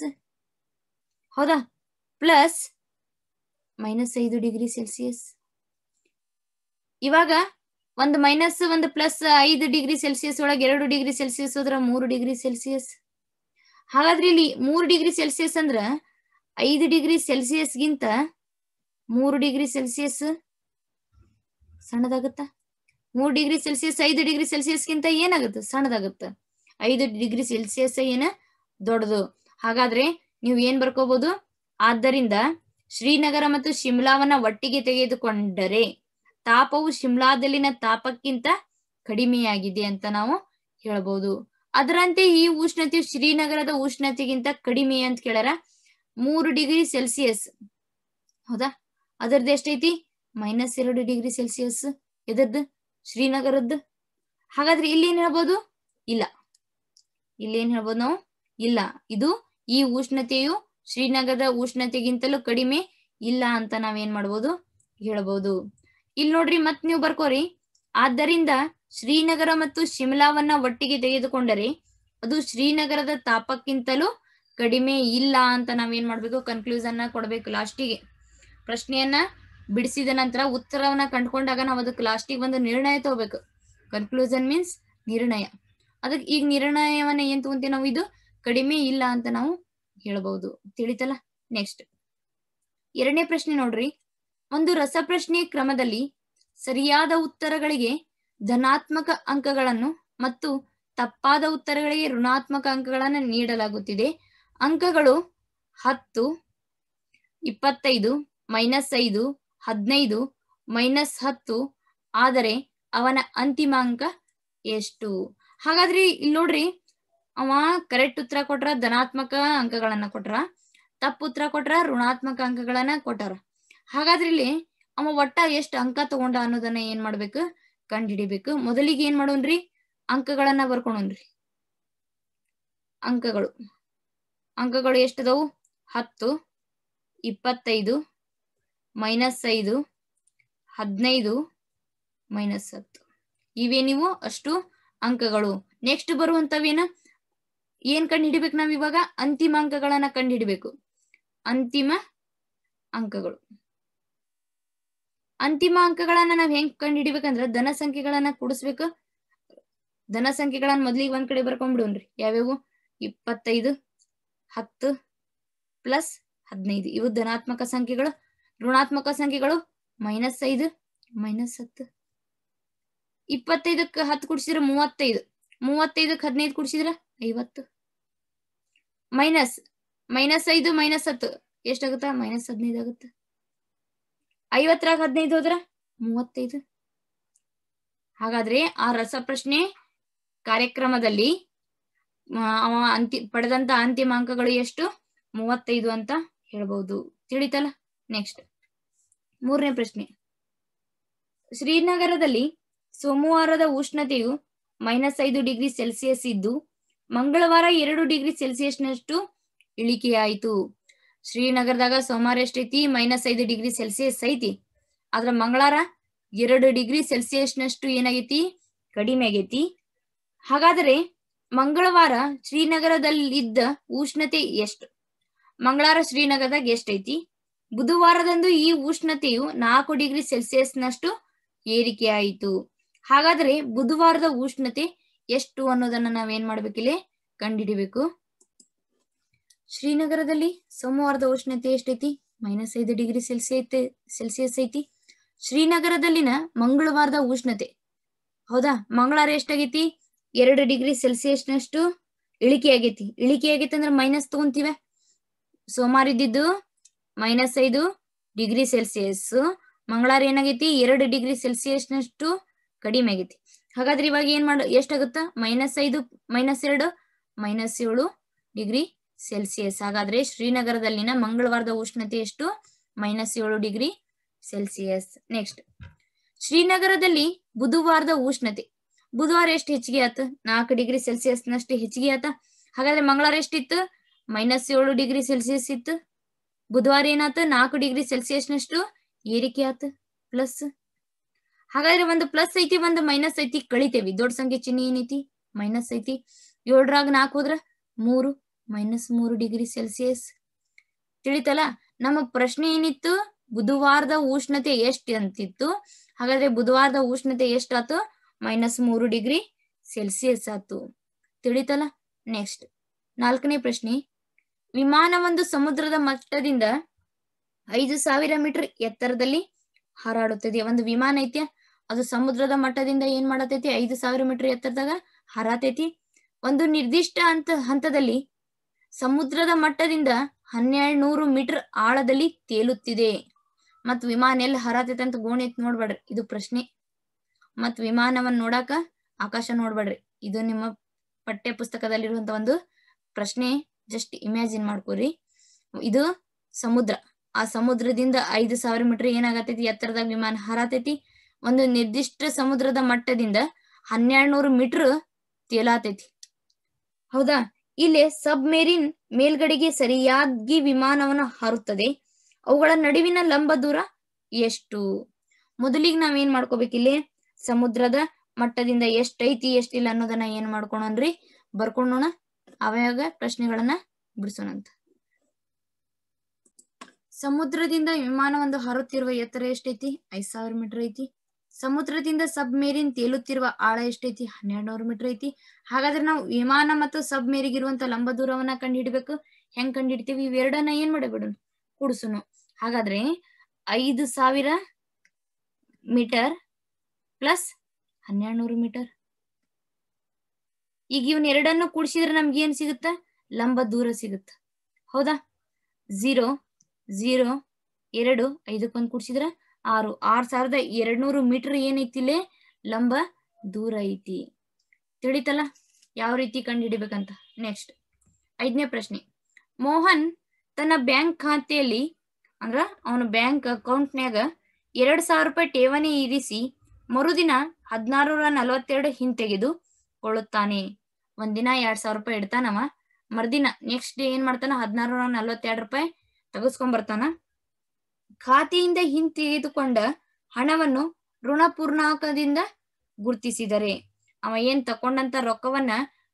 ಹೌದಾ ಪ್ಲಸ್ ಮೈನಸ್ ಐದು ಡಿಗ್ರಿ ಸೆಲ್ಸಿಯಸ್ ಇವಾಗ ಒಂದು ಮೈನಸ್ ಒಂದು ಪ್ಲಸ್ ಐದು ಡಿಗ್ರಿ ಸೆಲ್ಸಿಯಸ್ ಒಳಗೆ ಎರಡು ಡಿಗ್ರಿ ಸೆಲ್ಸಿಯಸ್ ಹೋದ್ರೆ ಮೂರು ಡಿಗ್ರಿ ಸೆಲ್ಸಿಯಸ್ ಹಾಗಾದ್ರೆ ಇಲ್ಲಿ ಮೂರು ಡಿಗ್ರಿ ಸೆಲ್ಸಿಯಸ್ ಅಂದ್ರ ಐದು ಡಿಗ್ರಿ ಸೆಲ್ಸಿಯಸ್ಗಿಂತ ಮೂರು ಡಿಗ್ರಿ ಸೆಲ್ಸಿಯಸ್ ಸಣ್ಣದಾಗುತ್ತಾ ಮೂರು ಡಿಗ್ರಿ ಸೆಲ್ಸಿಯಸ್ ಐದು ಡಿಗ್ರಿ ಸೆಲ್ಸಿಯಸ್ಗಿಂತ ಏನಾಗುತ್ತೆ ಸಣ್ಣದಾಗುತ್ತೆ ಐದು ಡಿಗ್ರಿ ಸೆಲ್ಸಿಯಸ್ ಏನ ದೊಡ್ಡದು ಹಾಗಾದ್ರೆ ನೀವು ಏನ್ ಬರ್ಕೋಬಹುದು ಆದ್ದರಿಂದ ಶ್ರೀನಗರ ಮತ್ತು ಶಿಮ್ಲಾವನ್ನ ಒಟ್ಟಿಗೆ ತೆಗೆದುಕೊಂಡರೆ ತಾಪವು ಶಿಮ್ಲಾದಲ್ಲಿನ ತಾಪಕ್ಕಿಂತ ಕಡಿಮೆಯಾಗಿದೆ ಅಂತ ನಾವು ಹೇಳಬಹುದು ಅದರಂತೆ ಈ ಉಷ್ಣತೆಯು ಶ್ರೀನಗರದ ಉಷ್ಣತೆಗಿಂತ ಕಡಿಮೆ ಅಂತ ಕೇಳರ ಮೂರು ಡಿಗ್ರಿ ಸೆಲ್ಸಿಯಸ್ ಹೌದಾ ಅದರದ್ದು ಎಷ್ಟೈತಿ ಮೈನಸ್ ಎರಡು ಡಿಗ್ರಿ ಸೆಲ್ಸಿಯಸ್ ಎದರ್ದು ಶ್ರೀನಗರದ್ದು ಹಾಗಾದ್ರೆ ಇಲ್ಲಿ ಏನ್ ಹೇಳ್ಬೋದು ಇಲ್ಲ ಇಲ್ಲಿ ಹೇಳ್ಬೋದು ನಾವು ಇಲ್ಲ ಇದು ಈ ಉಷ್ಣತೆಯು ಶ್ರೀನಗರದ ಉಷ್ಣತೆಗಿಂತಲೂ ಕಡಿಮೆ ಇಲ್ಲ ಅಂತ ನಾವೇನ್ ಮಾಡ್ಬೋದು ಹೇಳ್ಬೋದು ಇಲ್ಲಿ ನೋಡ್ರಿ ಮತ್ ನೀವು ಬರ್ಕೋರಿ ಆದ್ದರಿಂದ ಶ್ರೀನಗರ ಮತ್ತು ಶಿಮ್ಲಾವನ್ನ ಒಟ್ಟಿಗೆ ತೆಗೆದುಕೊಂಡರೆ ಅದು ಶ್ರೀನಗರದ ತಾಪಕ್ಕಿಂತಲೂ ಕಡಿಮೆ ಇಲ್ಲ ಅಂತ ನಾವೇನ್ ಮಾಡ್ಬೇಕು ಕನ್ಕ್ಲೂಸನ್ ಕೊಡ್ಬೇಕು ಲಾಸ್ಟಿಗೆ ಪ್ರಶ್ನೆಯನ್ನ ಬಿಡಿಸಿದ ನಂತರ ಉತ್ತರವನ್ನ ಕಂಡುಕೊಂಡಾಗ ನಾವು ಅದಕ್ಕೆ ಲಾಸ್ಟಿಗೆ ಒಂದು ನಿರ್ಣಯ ತಗೋಬೇಕು ಕನ್ಕ್ಲೂಸನ್ ಮೀನ್ಸ್ ನಿರ್ಣಯ ಅದಕ್ಕೆ ಈಗ ನಿರ್ಣಯವನ್ನ ಏನ್ ತಗೊಂತೀವಿ ನಾವು ಇದು ಕಡಿಮೆ ಇಲ್ಲ ಅಂತ ನಾವು ಹೇಳಬಹುದು ತಿಳಿತಲ್ಲ ನೆಕ್ಸ್ಟ್ ಎರಡನೇ ಪ್ರಶ್ನೆ ನೋಡ್ರಿ ಒಂದು ರಸಪ್ರಶ್ನೆ ಕ್ರಮದಲ್ಲಿ ಸರಿಯಾದ ಉತ್ತರಗಳಿಗೆ ಧನಾತ್ಮಕ ಅಂಕಗಳನ್ನು ಮತ್ತು ತಪ್ಪಾದ ಉತ್ತರಗಳಿಗೆ ಋಣಾತ್ಮಕ ಅಂಕಗಳನ್ನು ನೀಡಲಾಗುತ್ತಿದೆ ಅಂಕಗಳು ಹತ್ತು ಇಪ್ಪತ್ತೈದು ಮೈನಸ್ ಐದು ಹದಿನೈದು ಮೈನಸ್ ಹತ್ತು ಆದರೆ ಅವನ ಅಂತಿಮ ಅಂಕ ಎಷ್ಟು ಹಾಗಾದ್ರಿ ಇಲ್ಲಿ ನೋಡ್ರಿ ಅವ ಕರೆಕ್ಟ್ ಉತ್ತರ ಕೊಟ್ರ ಧನಾತ್ಮಕ ಅಂಕಗಳನ್ನ ಕೊಟ್ರ ತಪ್ಪು ಉತ್ತರ ಕೊಟ್ರ ಋಣಾತ್ಮಕ ಅಂಕಗಳನ್ನ ಕೊಟ್ಟಾರ ಹಾಗಾದ್ರೆ ಇಲ್ಲಿ ಅವ ಒಟ್ಟ ಎಷ್ಟು ಅಂಕ ತಗೊಂಡ ಅನ್ನೋದನ್ನ ಏನ್ ಮಾಡ್ಬೇಕು ಕಂಡು ಹಿಡಿಬೇಕು ಮೊದಲಿಗೆ ಏನ್ ಮಾಡೋನ್ರಿ ಅಂಕಗಳನ್ನ ಬರ್ಕೊಂಡ್ರಿ ಅಂಕಗಳು ಅಂಕಗಳು ಎಷ್ಟದವು ಹತ್ತು ಇಪ್ಪತ್ತೈದು ಮೈನಸ್ ಐದು ಹದಿನೈದು ಮೈನಸ್ ಹತ್ತು ಇವೇ ನೀವು ಅಷ್ಟು ಅಂಕಗಳು ನೆಕ್ಸ್ಟ್ ಬರುವಂತವೇನ ಏನ್ ಕಂಡು ಹಿಡಿಬೇಕು ನಾವ್ ಇವಾಗ ಅಂತಿಮ ಅಂಕಗಳನ್ನ ಕಂಡು ಹಿಡಬೇಕು ಅಂತಿಮ ಅಂಕಗಳು ಅಂತಿಮ ಅಂಕಗಳನ್ನ ನಾವ್ ಹೆಂಗ್ ಕಂಡು ಹಿಡಿಬೇಕಂದ್ರ ಧನ ಸಂಖ್ಯೆಗಳನ್ನ ಕೂಡಿಸ್ಬೇಕು ಧನ ಸಂಖ್ಯೆಗಳನ್ನ ಮೊದ್ಲಿಗೆ ಒಂದ್ ಕಡೆ ಬರ್ಕೊಂಡ್ಬಿಡೋನ್ರಿ ಯಾವ್ಯಾವು ಇಪ್ಪತ್ತೈದು ಹತ್ತು ಪ್ಲಸ್ ಹದಿನೈದು ಇವು ಧನಾತ್ಮಕ ಸಂಖ್ಯೆಗಳು ಋಣಾತ್ಮಕ ಸಂಖ್ಯೆಗಳು ಮೈನಸ್ ಐದು ಮೈನಸ್ ಹತ್ತು ಇಪ್ಪತ್ತೈದಕ್ಕೆ ಹತ್ತು ಕುಡಿಸಿದ್ರ ಮೂವತ್ತೈದು ಮೂವತ್ತೈದಕ್ಕೆ ಹದಿನೈದು ಕುಡಿಸಿದ್ರ ಐವತ್ತು ಮೈನಸ್ ಮೈನಸ್ ಐದು ಮೈನಸ್ ಹತ್ತು ಎಷ್ಟಾಗುತ್ತ ಮೈನಸ್ ಹದಿನೈದು ಆಗುತ್ತ ಐವತ್ತರಾಗ ಹದಿನೈದು ಹೋದ್ರ ಮೂವತ್ತೈದು ಹಾಗಾದ್ರೆ ಆ ರಸಪ್ರಶ್ನೆ ಕಾರ್ಯಕ್ರಮದಲ್ಲಿ ಅವ ಅಂತಿ ಪಡೆದಂತ ಅಂಕಗಳು ಎಷ್ಟು ಮೂವತ್ತೈದು ಅಂತ ಹೇಳ್ಬಹುದು ತಿಳಿತಲ್ಲ ನೆಕ್ಸ್ಟ್ ಮೂರನೇ ಪ್ರಶ್ನೆ ಶ್ರೀನಗರದಲ್ಲಿ ಸೋಮವಾರದ ಉಷ್ಣತೆಯು ಮೈನಸ್ ಐದು ಡಿಗ್ರಿ ಸೆಲ್ಸಿಯಸ್ ಇದ್ದು ಮಂಗಳವಾರ ಎರಡು ಡಿಗ್ರಿ ಸೆಲ್ಸಿಯಸ್ನಷ್ಟು ಇಳಿಕೆಯಾಯಿತು ಶ್ರೀನಗರದಾಗ ಸೋಮವಾರ ಎಷ್ಟೈತಿ ಮೈನಸ್ ಐದು ಡಿಗ್ರಿ ಸೆಲ್ಸಿಯಸ್ ಐತಿ ಆದ್ರ ಮಂಗಳವಾರ ಎರಡು ಡಿಗ್ರಿ ಸೆಲ್ಸಿಯಸ್ನಷ್ಟು ಏನಾಗೈತಿ ಕಡಿಮೆ ಆಗೈತಿ ಹಾಗಾದ್ರೆ ಮಂಗಳವಾರ ಶ್ರೀನಗರದಲ್ಲಿ ಇದ್ದ ಉಷ್ಣತೆ ಎಷ್ಟು ಮಂಗಳವಾರ ಶ್ರೀನಗರದಾಗ ಎಷ್ಟೈತಿ ಬುಧವಾರದಂದು ಈ ಉಷ್ಣತೆಯು ನಾಲ್ಕು ಡಿಗ್ರಿ ಸೆಲ್ಸಿಯಸ್ನಷ್ಟು ಏರಿಕೆಯಾಯಿತು ಹಾಗಾದ್ರೆ ಬುಧವಾರದ ಉಷ್ಣತೆ ಎಷ್ಟು ಅನ್ನೋದನ್ನ ನಾವೇನ್ ಮಾಡ್ಬೇಕಿಲ್ಲ ಕಂಡಿಡಿಬೇಕು ಶ್ರೀನಗರದಲ್ಲಿ ಸೋಮವಾರದ ಉಷ್ಣತೆ ಎಷ್ಟೈತಿ ಮೈನಸ್ ಐದು ಡಿಗ್ರಿ ಸೆಲ್ಸಿಯಸ್ ಸೆಲ್ಸಿಯಸ್ ಐತಿ ಶ್ರೀನಗರದಲ್ಲಿನ ಮಂಗಳವಾರದ ಉಷ್ಣತೆ ಹೌದಾ ಮಂಗಳವಾರ ಎಷ್ಟಾಗೈತಿ ಎರಡು ಡಿಗ್ರಿ ಸೆಲ್ಸಿಯಸ್ನಷ್ಟು ಇಳಿಕೆ ಆಗೈತಿ ಇಳಿಕೆ ಆಗೈತಿ ಅಂದ್ರೆ ಮೈನಸ್ ತಗೊಂತೀವ ಸೋಮವಾರ ಇದ್ದಿದ್ದು ಮೈನಸ್ ಐದು ಡಿಗ್ರಿ ಸೆಲ್ಸಿಯಸ್ ಮಂಗಳವಾರ ಏನಾಗೈತಿ ಎರಡು ಡಿಗ್ರಿ ಸೆಲ್ಸಿಯಸ್ನಷ್ಟು ಕಡಿಮೆ ಆಗೈತಿ ಹಾಗಾದ್ರೆ ಇವಾಗ ಏನ್ ಮಾಡ ಎಷ್ಟಾಗುತ್ತ ಮೈನಸ್ ಐದು ಮೈನಸ್ ಎರಡು ಮೈನಸ್ ಏಳು ಡಿಗ್ರಿ ಸೆಲ್ಸಿಯಸ್ ಹಾಗಾದ್ರೆ ಶ್ರೀನಗರದಲ್ಲಿನ ಮಂಗಳವಾರದ ಉಷ್ಣತೆ ಎಷ್ಟು ಮೈನಸ್ ಏಳು ಡಿಗ್ರಿ ಸೆಲ್ಸಿಯಸ್ ನೆಕ್ಸ್ಟ್ ಶ್ರೀನಗರದಲ್ಲಿ ಬುಧವಾರದ ಉಷ್ಣತೆ ಬುಧವಾರ ಎಷ್ಟು ಹೆಚ್ಚಿಗೆ ಆತ ನಾಲ್ಕು ಡಿಗ್ರಿ ಸೆಲ್ಸಿಯಸ್ ನಷ್ಟು ಹೆಚ್ಚಿಗೆ ಆತ ಹಾಗಾದ್ರೆ ಮಂಗಳವಾರ ಎಷ್ಟಿತ್ತು ಮೈನಸ್ ಏಳು ಡಿಗ್ರಿ ಸೆಲ್ಸಿಯಸ್ ಇತ್ತು ಬುಧವಾರ ಏನಾತ ನಾಲ್ಕು ಡಿಗ್ರಿ ಸೆಲ್ಸಿಯಸ್ನಷ್ಟು ಏರಿಕೆ ಆತ ಪ್ಲಸ್ ಹಾಗಾದ್ರೆ ಒಂದು ಪ್ಲಸ್ ಐತಿ ಒಂದು ಮೈನಸ್ ಐತಿ ಕಳಿತೇವಿ ದೊಡ್ಡ ಸಂಖ್ಯೆ ಚಿಹ್ನೆ ಏನೈತಿ ಮೈನಸ್ ಐತಿ ಏಳರಾಗ ನಾಲ್ಕು ಹೋದ್ರ ಮೂರು ಮೈನಸ್ ಮೂರು ಡಿಗ್ರಿ ಸೆಲ್ಸಿಯಸ್ ತಿಳಿತಲ್ಲ ನಮ್ಮ ಪ್ರಶ್ನೆ ಏನಿತ್ತು ಬುಧವಾರದ ಉಷ್ಣತೆ ಎಷ್ಟ್ ಅಂತಿತ್ತು ಹಾಗಾದ್ರೆ ಬುಧವಾರದ ಉಷ್ಣತೆ ಎಷ್ಟಾತು ಮೈನಸ್ ಮೂರು ಡಿಗ್ರಿ ಸೆಲ್ಸಿಯಸ್ ಆತು ತಿಳಿತಲ್ಲ ನೆಕ್ಸ್ಟ್ ನಾಲ್ಕನೇ ಪ್ರಶ್ನೆ ವಿಮಾನ ಒಂದು ಸಮುದ್ರದ ಮಟ್ಟದಿಂದ ಐದು ಸಾವಿರ ಮೀಟರ್ ಎತ್ತರದಲ್ಲಿ ಹಾರಾಡುತ್ತದೆ ಒಂದು ವಿಮಾನ ಐತ್ಯಾ ಅದು ಸಮುದ್ರದ ಮಟ್ಟದಿಂದ ಏನ್ ಮಾಡತೈತಿ ಐದು ಸಾವಿರ ಮೀಟರ್ ಎತ್ತರದಾಗ ಹರತೈತಿ ಒಂದು ನಿರ್ದಿಷ್ಟ ಹಂತ ಹಂತದಲ್ಲಿ ಸಮುದ್ರದ ಮಟ್ಟದಿಂದ ಹನ್ನೆರಡು ನೂರು ಮೀಟರ್ ಆಳದಲ್ಲಿ ತೇಲುತ್ತಿದೆ ಮತ್ ವಿಮಾನ ಎಲ್ಲಿ ಹರತೈತೆ ಅಂತ ಐತಿ ನೋಡ್ಬೇಡ್ರಿ ಇದು ಪ್ರಶ್ನೆ ಮತ್ ವಿಮಾನವನ್ನ ನೋಡಾಕ ಆಕಾಶ ನೋಡ್ಬೇಡ್ರಿ ಇದು ನಿಮ್ಮ ಪಠ್ಯ ಪುಸ್ತಕದಲ್ಲಿರುವಂತ ಒಂದು ಪ್ರಶ್ನೆ ಜಸ್ಟ್ ಇಮ್ಯಾಜಿನ್ ಮಾಡ್ಕೋರಿ ಇದು ಸಮುದ್ರ ಆ ಸಮುದ್ರದಿಂದ ಐದು ಸಾವಿರ ಮೀಟರ್ ಏನಾಗತೈತಿ ಎತ್ತರದಾಗ ವಿಮಾನ ಹರತೈತಿ ಒಂದು ನಿರ್ದಿಷ್ಟ ಸಮುದ್ರದ ಮಟ್ಟದಿಂದ ಹನ್ನೆರಡು ಮೀಟರ್ ತೇಲಾತೈತಿ ಹೌದಾ ಇಲ್ಲಿ ಸಬ್ ಮೇರಿನ್ ಮೇಲ್ಗಡೆಗೆ ಸರಿಯಾಗಿ ವಿಮಾನವನ್ನು ಹಾರುತ್ತದೆ ಅವುಗಳ ನಡುವಿನ ಲಂಬ ದೂರ ಎಷ್ಟು ಮೊದಲಿಗೆ ನಾವೇನ್ ಮಾಡ್ಕೋಬೇಕಿಲ್ಲಿ ಸಮುದ್ರದ ಮಟ್ಟದಿಂದ ಎಷ್ಟೈತಿ ಎಷ್ಟಿಲ್ಲ ಅನ್ನೋದನ್ನ ಏನ್ ಮಾಡ್ಕೊಂಡ್ರಿ ಬರ್ಕೊಂಡೋಣ ಅವಾಗ ಪ್ರಶ್ನೆಗಳನ್ನ ಬಿಡಿಸೋಣಂತ ಸಮುದ್ರದಿಂದ ವಿಮಾನವೊಂದು ಹಾರುತ್ತಿರುವ ಎತ್ತರ ಎಷ್ಟೈತಿ ಐದ್ ಸಾವಿರ ಮೀಟರ್ ಐತಿ ಸಮುದ್ರದಿಂದ ಸಬ್ ಮೇರಿನ್ ತೇಲುತ್ತಿರುವ ಆಳ ಎಷ್ಟೈತಿ ಹನ್ನೆರಡು ನೂರು ಮೀಟರ್ ಐತಿ ಹಾಗಾದ್ರೆ ನಾವು ವಿಮಾನ ಮತ್ತು ಸಬ್ ಮೇರಿಗಿರುವಂತ ಇರುವಂತ ಲಂಬ ದೂರವನ್ನ ಕಂಡು ಹೆಂಗ್ ಕಂಡು ಹಿಡ್ತೀವಿ ಇವೆರಡನ್ನ ಏನ್ ಮಾಡಬಿಡು ಕೂಡ್ಸುನು ಹಾಗಾದ್ರೆ ಐದು ಸಾವಿರ ಮೀಟರ್ ಪ್ಲಸ್ ಹನ್ನೆರಡು ಮೀಟರ್ ಈಗ ಇವನ್ ಎರಡನ್ನು ಕೂಡಿಸಿದ್ರೆ ನಮ್ಗೆ ಏನ್ ಸಿಗುತ್ತ ಲಂಬ ದೂರ ಸಿಗುತ್ತ ಹೌದಾ ಝೀರೋ ಝೀರೋ ಎರಡು ಐದಕ್ಕೊಂದು ಕೂಡಿಸಿದ್ರೆ ಆರು ಆರ್ ಸಾವಿರದ ಎರಡ್ನೂರು ಮೀಟರ್ ಮೀಟರ್ ಇಲ್ಲಿ ಲಂಬ ದೂರ ಐತಿ ತಿಳಿತಲ್ಲ ಯಾವ ರೀತಿ ಕಂಡು ನೆಕ್ಸ್ಟ್ ಐದನೇ ಪ್ರಶ್ನೆ ಮೋಹನ್ ತನ್ನ ಬ್ಯಾಂಕ್ ಖಾತೆಯಲ್ಲಿ ಅಂದ್ರ ಅವನ ಬ್ಯಾಂಕ್ ಅಕೌಂಟ್ನ್ಯಾಗ ಎರಡ್ ಸಾವಿರ ರೂಪಾಯಿ ಠೇವಣಿ ಇರಿಸಿ ಮರುದಿನ ಹದಿನಾರೂರ ನಲವತ್ತೆರಡು ಹಿಂತೆಗೆದು ಕೊಳ್ಳುತ್ತಾನೆ ಒಂದಿನ ಎರಡ್ ಸಾವಿರ ರೂಪಾಯಿ ಇಡ್ತಾನವ ಮರುದಿನ ನೆಕ್ಸ್ಟ್ ಡೇ ಏನ್ ಮಾಡ್ತಾನ ಹದಿನಾರು ನಲವತ್ತೆರಡು ರೂಪಾಯಿ ತಗಸ್ಕೊಂಡ್ ಬರ್ತಾನ ಖಾತೆಯಿಂದ ಹಿಂತೆಗೆದುಕೊಂಡ ಹಣವನ್ನು ಋಣಪೂರ್ಣಾಂಕದಿಂದ ಗುರುತಿಸಿದರೆ ಅವ ಏನ್ ತಕೊಂಡಂತ ರೊಕ್ಕವನ್ನ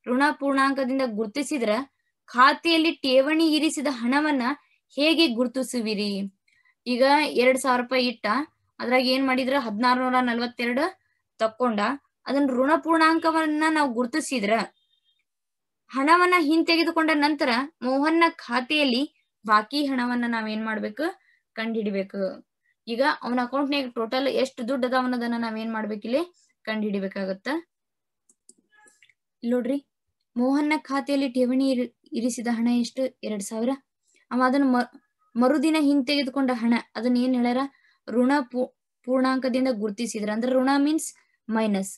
ಋಣಪೂರ್ಣಾಂಕದಿಂದ ಪೂರ್ಣಾಂಕದಿಂದ ಗುರ್ತಿಸಿದ್ರ ಖಾತೆಯಲ್ಲಿ ಠೇವಣಿ ಇರಿಸಿದ ಹಣವನ್ನ ಹೇಗೆ ಗುರುತಿಸುವಿರಿ ಈಗ ಎರಡ್ ಸಾವಿರ ರೂಪಾಯಿ ಇಟ್ಟ ಅದ್ರಾಗ ಏನ್ ಮಾಡಿದ್ರ ಹದಿನಾರು ನೂರ ನಲ್ವತ್ತೆರಡು ತಕ್ಕೊಂಡ ಅದನ್ನ ಋಣಪೂರ್ಣಾಂಕವನ್ನ ನಾವು ಗುರುತಿಸಿದ್ರ ಹಣವನ್ನ ಹಿಂತೆಗೆದುಕೊಂಡ ನಂತರ ಮೋಹನ್ನ ಖಾತೆಯಲ್ಲಿ ಬಾಕಿ ಹಣವನ್ನ ನಾವೇನ್ ಮಾಡ್ಬೇಕು ಕಂಡಿಡಿಬೇಕು ಈಗ ಅವನ ಅಕೌಂಟ್ನಾಗ ಟೋಟಲ್ ಎಷ್ಟು ದುಡ್ಡು ಅದಾವ ಅನ್ನೋದನ್ನ ನಾವೇನ್ ಮಾಡ್ಬೇಕಿಲ್ಲಿ ಕಂಡ್ ಹಿಡಿಬೇಕಾಗತ್ತ ನೋಡ್ರಿ ಮೋಹನ್ನ ಖಾತೆಯಲ್ಲಿ ಠೇವಣಿ ಇರಿಸಿದ ಹಣ ಎಷ್ಟು ಎರಡ್ ಸಾವಿರ ಅವ ಅದನ್ನ ಮರುದಿನ ಹಿಂತೆಗೆದುಕೊಂಡ ಹಣ ಅದನ್ನ ಏನ್ ಹೇಳ್ಯಾರ ಋಣ ಪೂರ್ಣಾಂಕದಿಂದ ಗುರುತಿಸಿದ್ರ ಅಂದ್ರೆ ಋಣ ಮೀನ್ಸ್ ಮೈನಸ್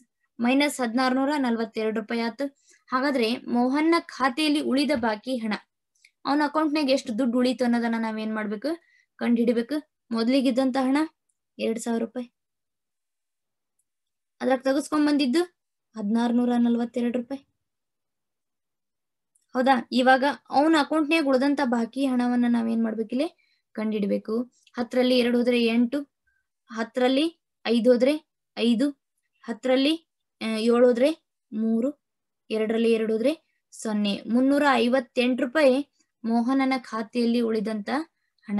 ಮೈನಸ್ ನೂರ ನಲ್ವತ್ತೆರಡು ರೂಪಾಯಿ ಆತು ಹಾಗಾದ್ರೆ ಮೋಹನ್ನ ಖಾತೆಯಲ್ಲಿ ಉಳಿದ ಬಾಕಿ ಹಣ ಅವನ ಅಕೌಂಟ್ನಾಗ ಎಷ್ಟು ದುಡ್ಡು ಉಳಿತು ಅನ್ನೋದನ್ನ ನಾವೇನ್ ಮಾಡ್ಬೇಕು ಕಂಡು ಹಿಡಿಬೇಕು ಇದ್ದಂತ ಹಣ ಎರಡ್ ಸಾವಿರ ರೂಪಾಯಿ ಅದ್ರಾಗ ತಗಸ್ಕೊಂಡ್ ಬಂದಿದ್ದು ಹದಿನಾರು ನೂರ ನಲ್ವತ್ತೆರಡು ರೂಪಾಯಿ ಹೌದಾ ಇವಾಗ ಅವನ ಅಕೌಂಟ್ನ್ಯಾಗ ಉಳಿದಂತ ಬಾಕಿ ಹಣವನ್ನ ನಾವೇನ್ ಮಾಡ್ಬೇಕಿಲ್ಲ ಕಂಡಿಡ್ಬೇಕು ಹತ್ತರಲ್ಲಿ ಎರಡು ಹೋದ್ರೆ ಎಂಟು ಹತ್ತರಲ್ಲಿ ಐದು ಹೋದ್ರೆ ಐದು ಹತ್ತರಲ್ಲಿ ಏಳು ಹೋದ್ರೆ ಮೂರು ಎರಡರಲ್ಲಿ ಎರಡು ಹೋದ್ರೆ ಸೊನ್ನೆ ಮುನ್ನೂರ ಐವತ್ತೆಂಟು ರೂಪಾಯಿ ಮೋಹನನ ಖಾತೆಯಲ್ಲಿ ಉಳಿದಂತ ಹಣ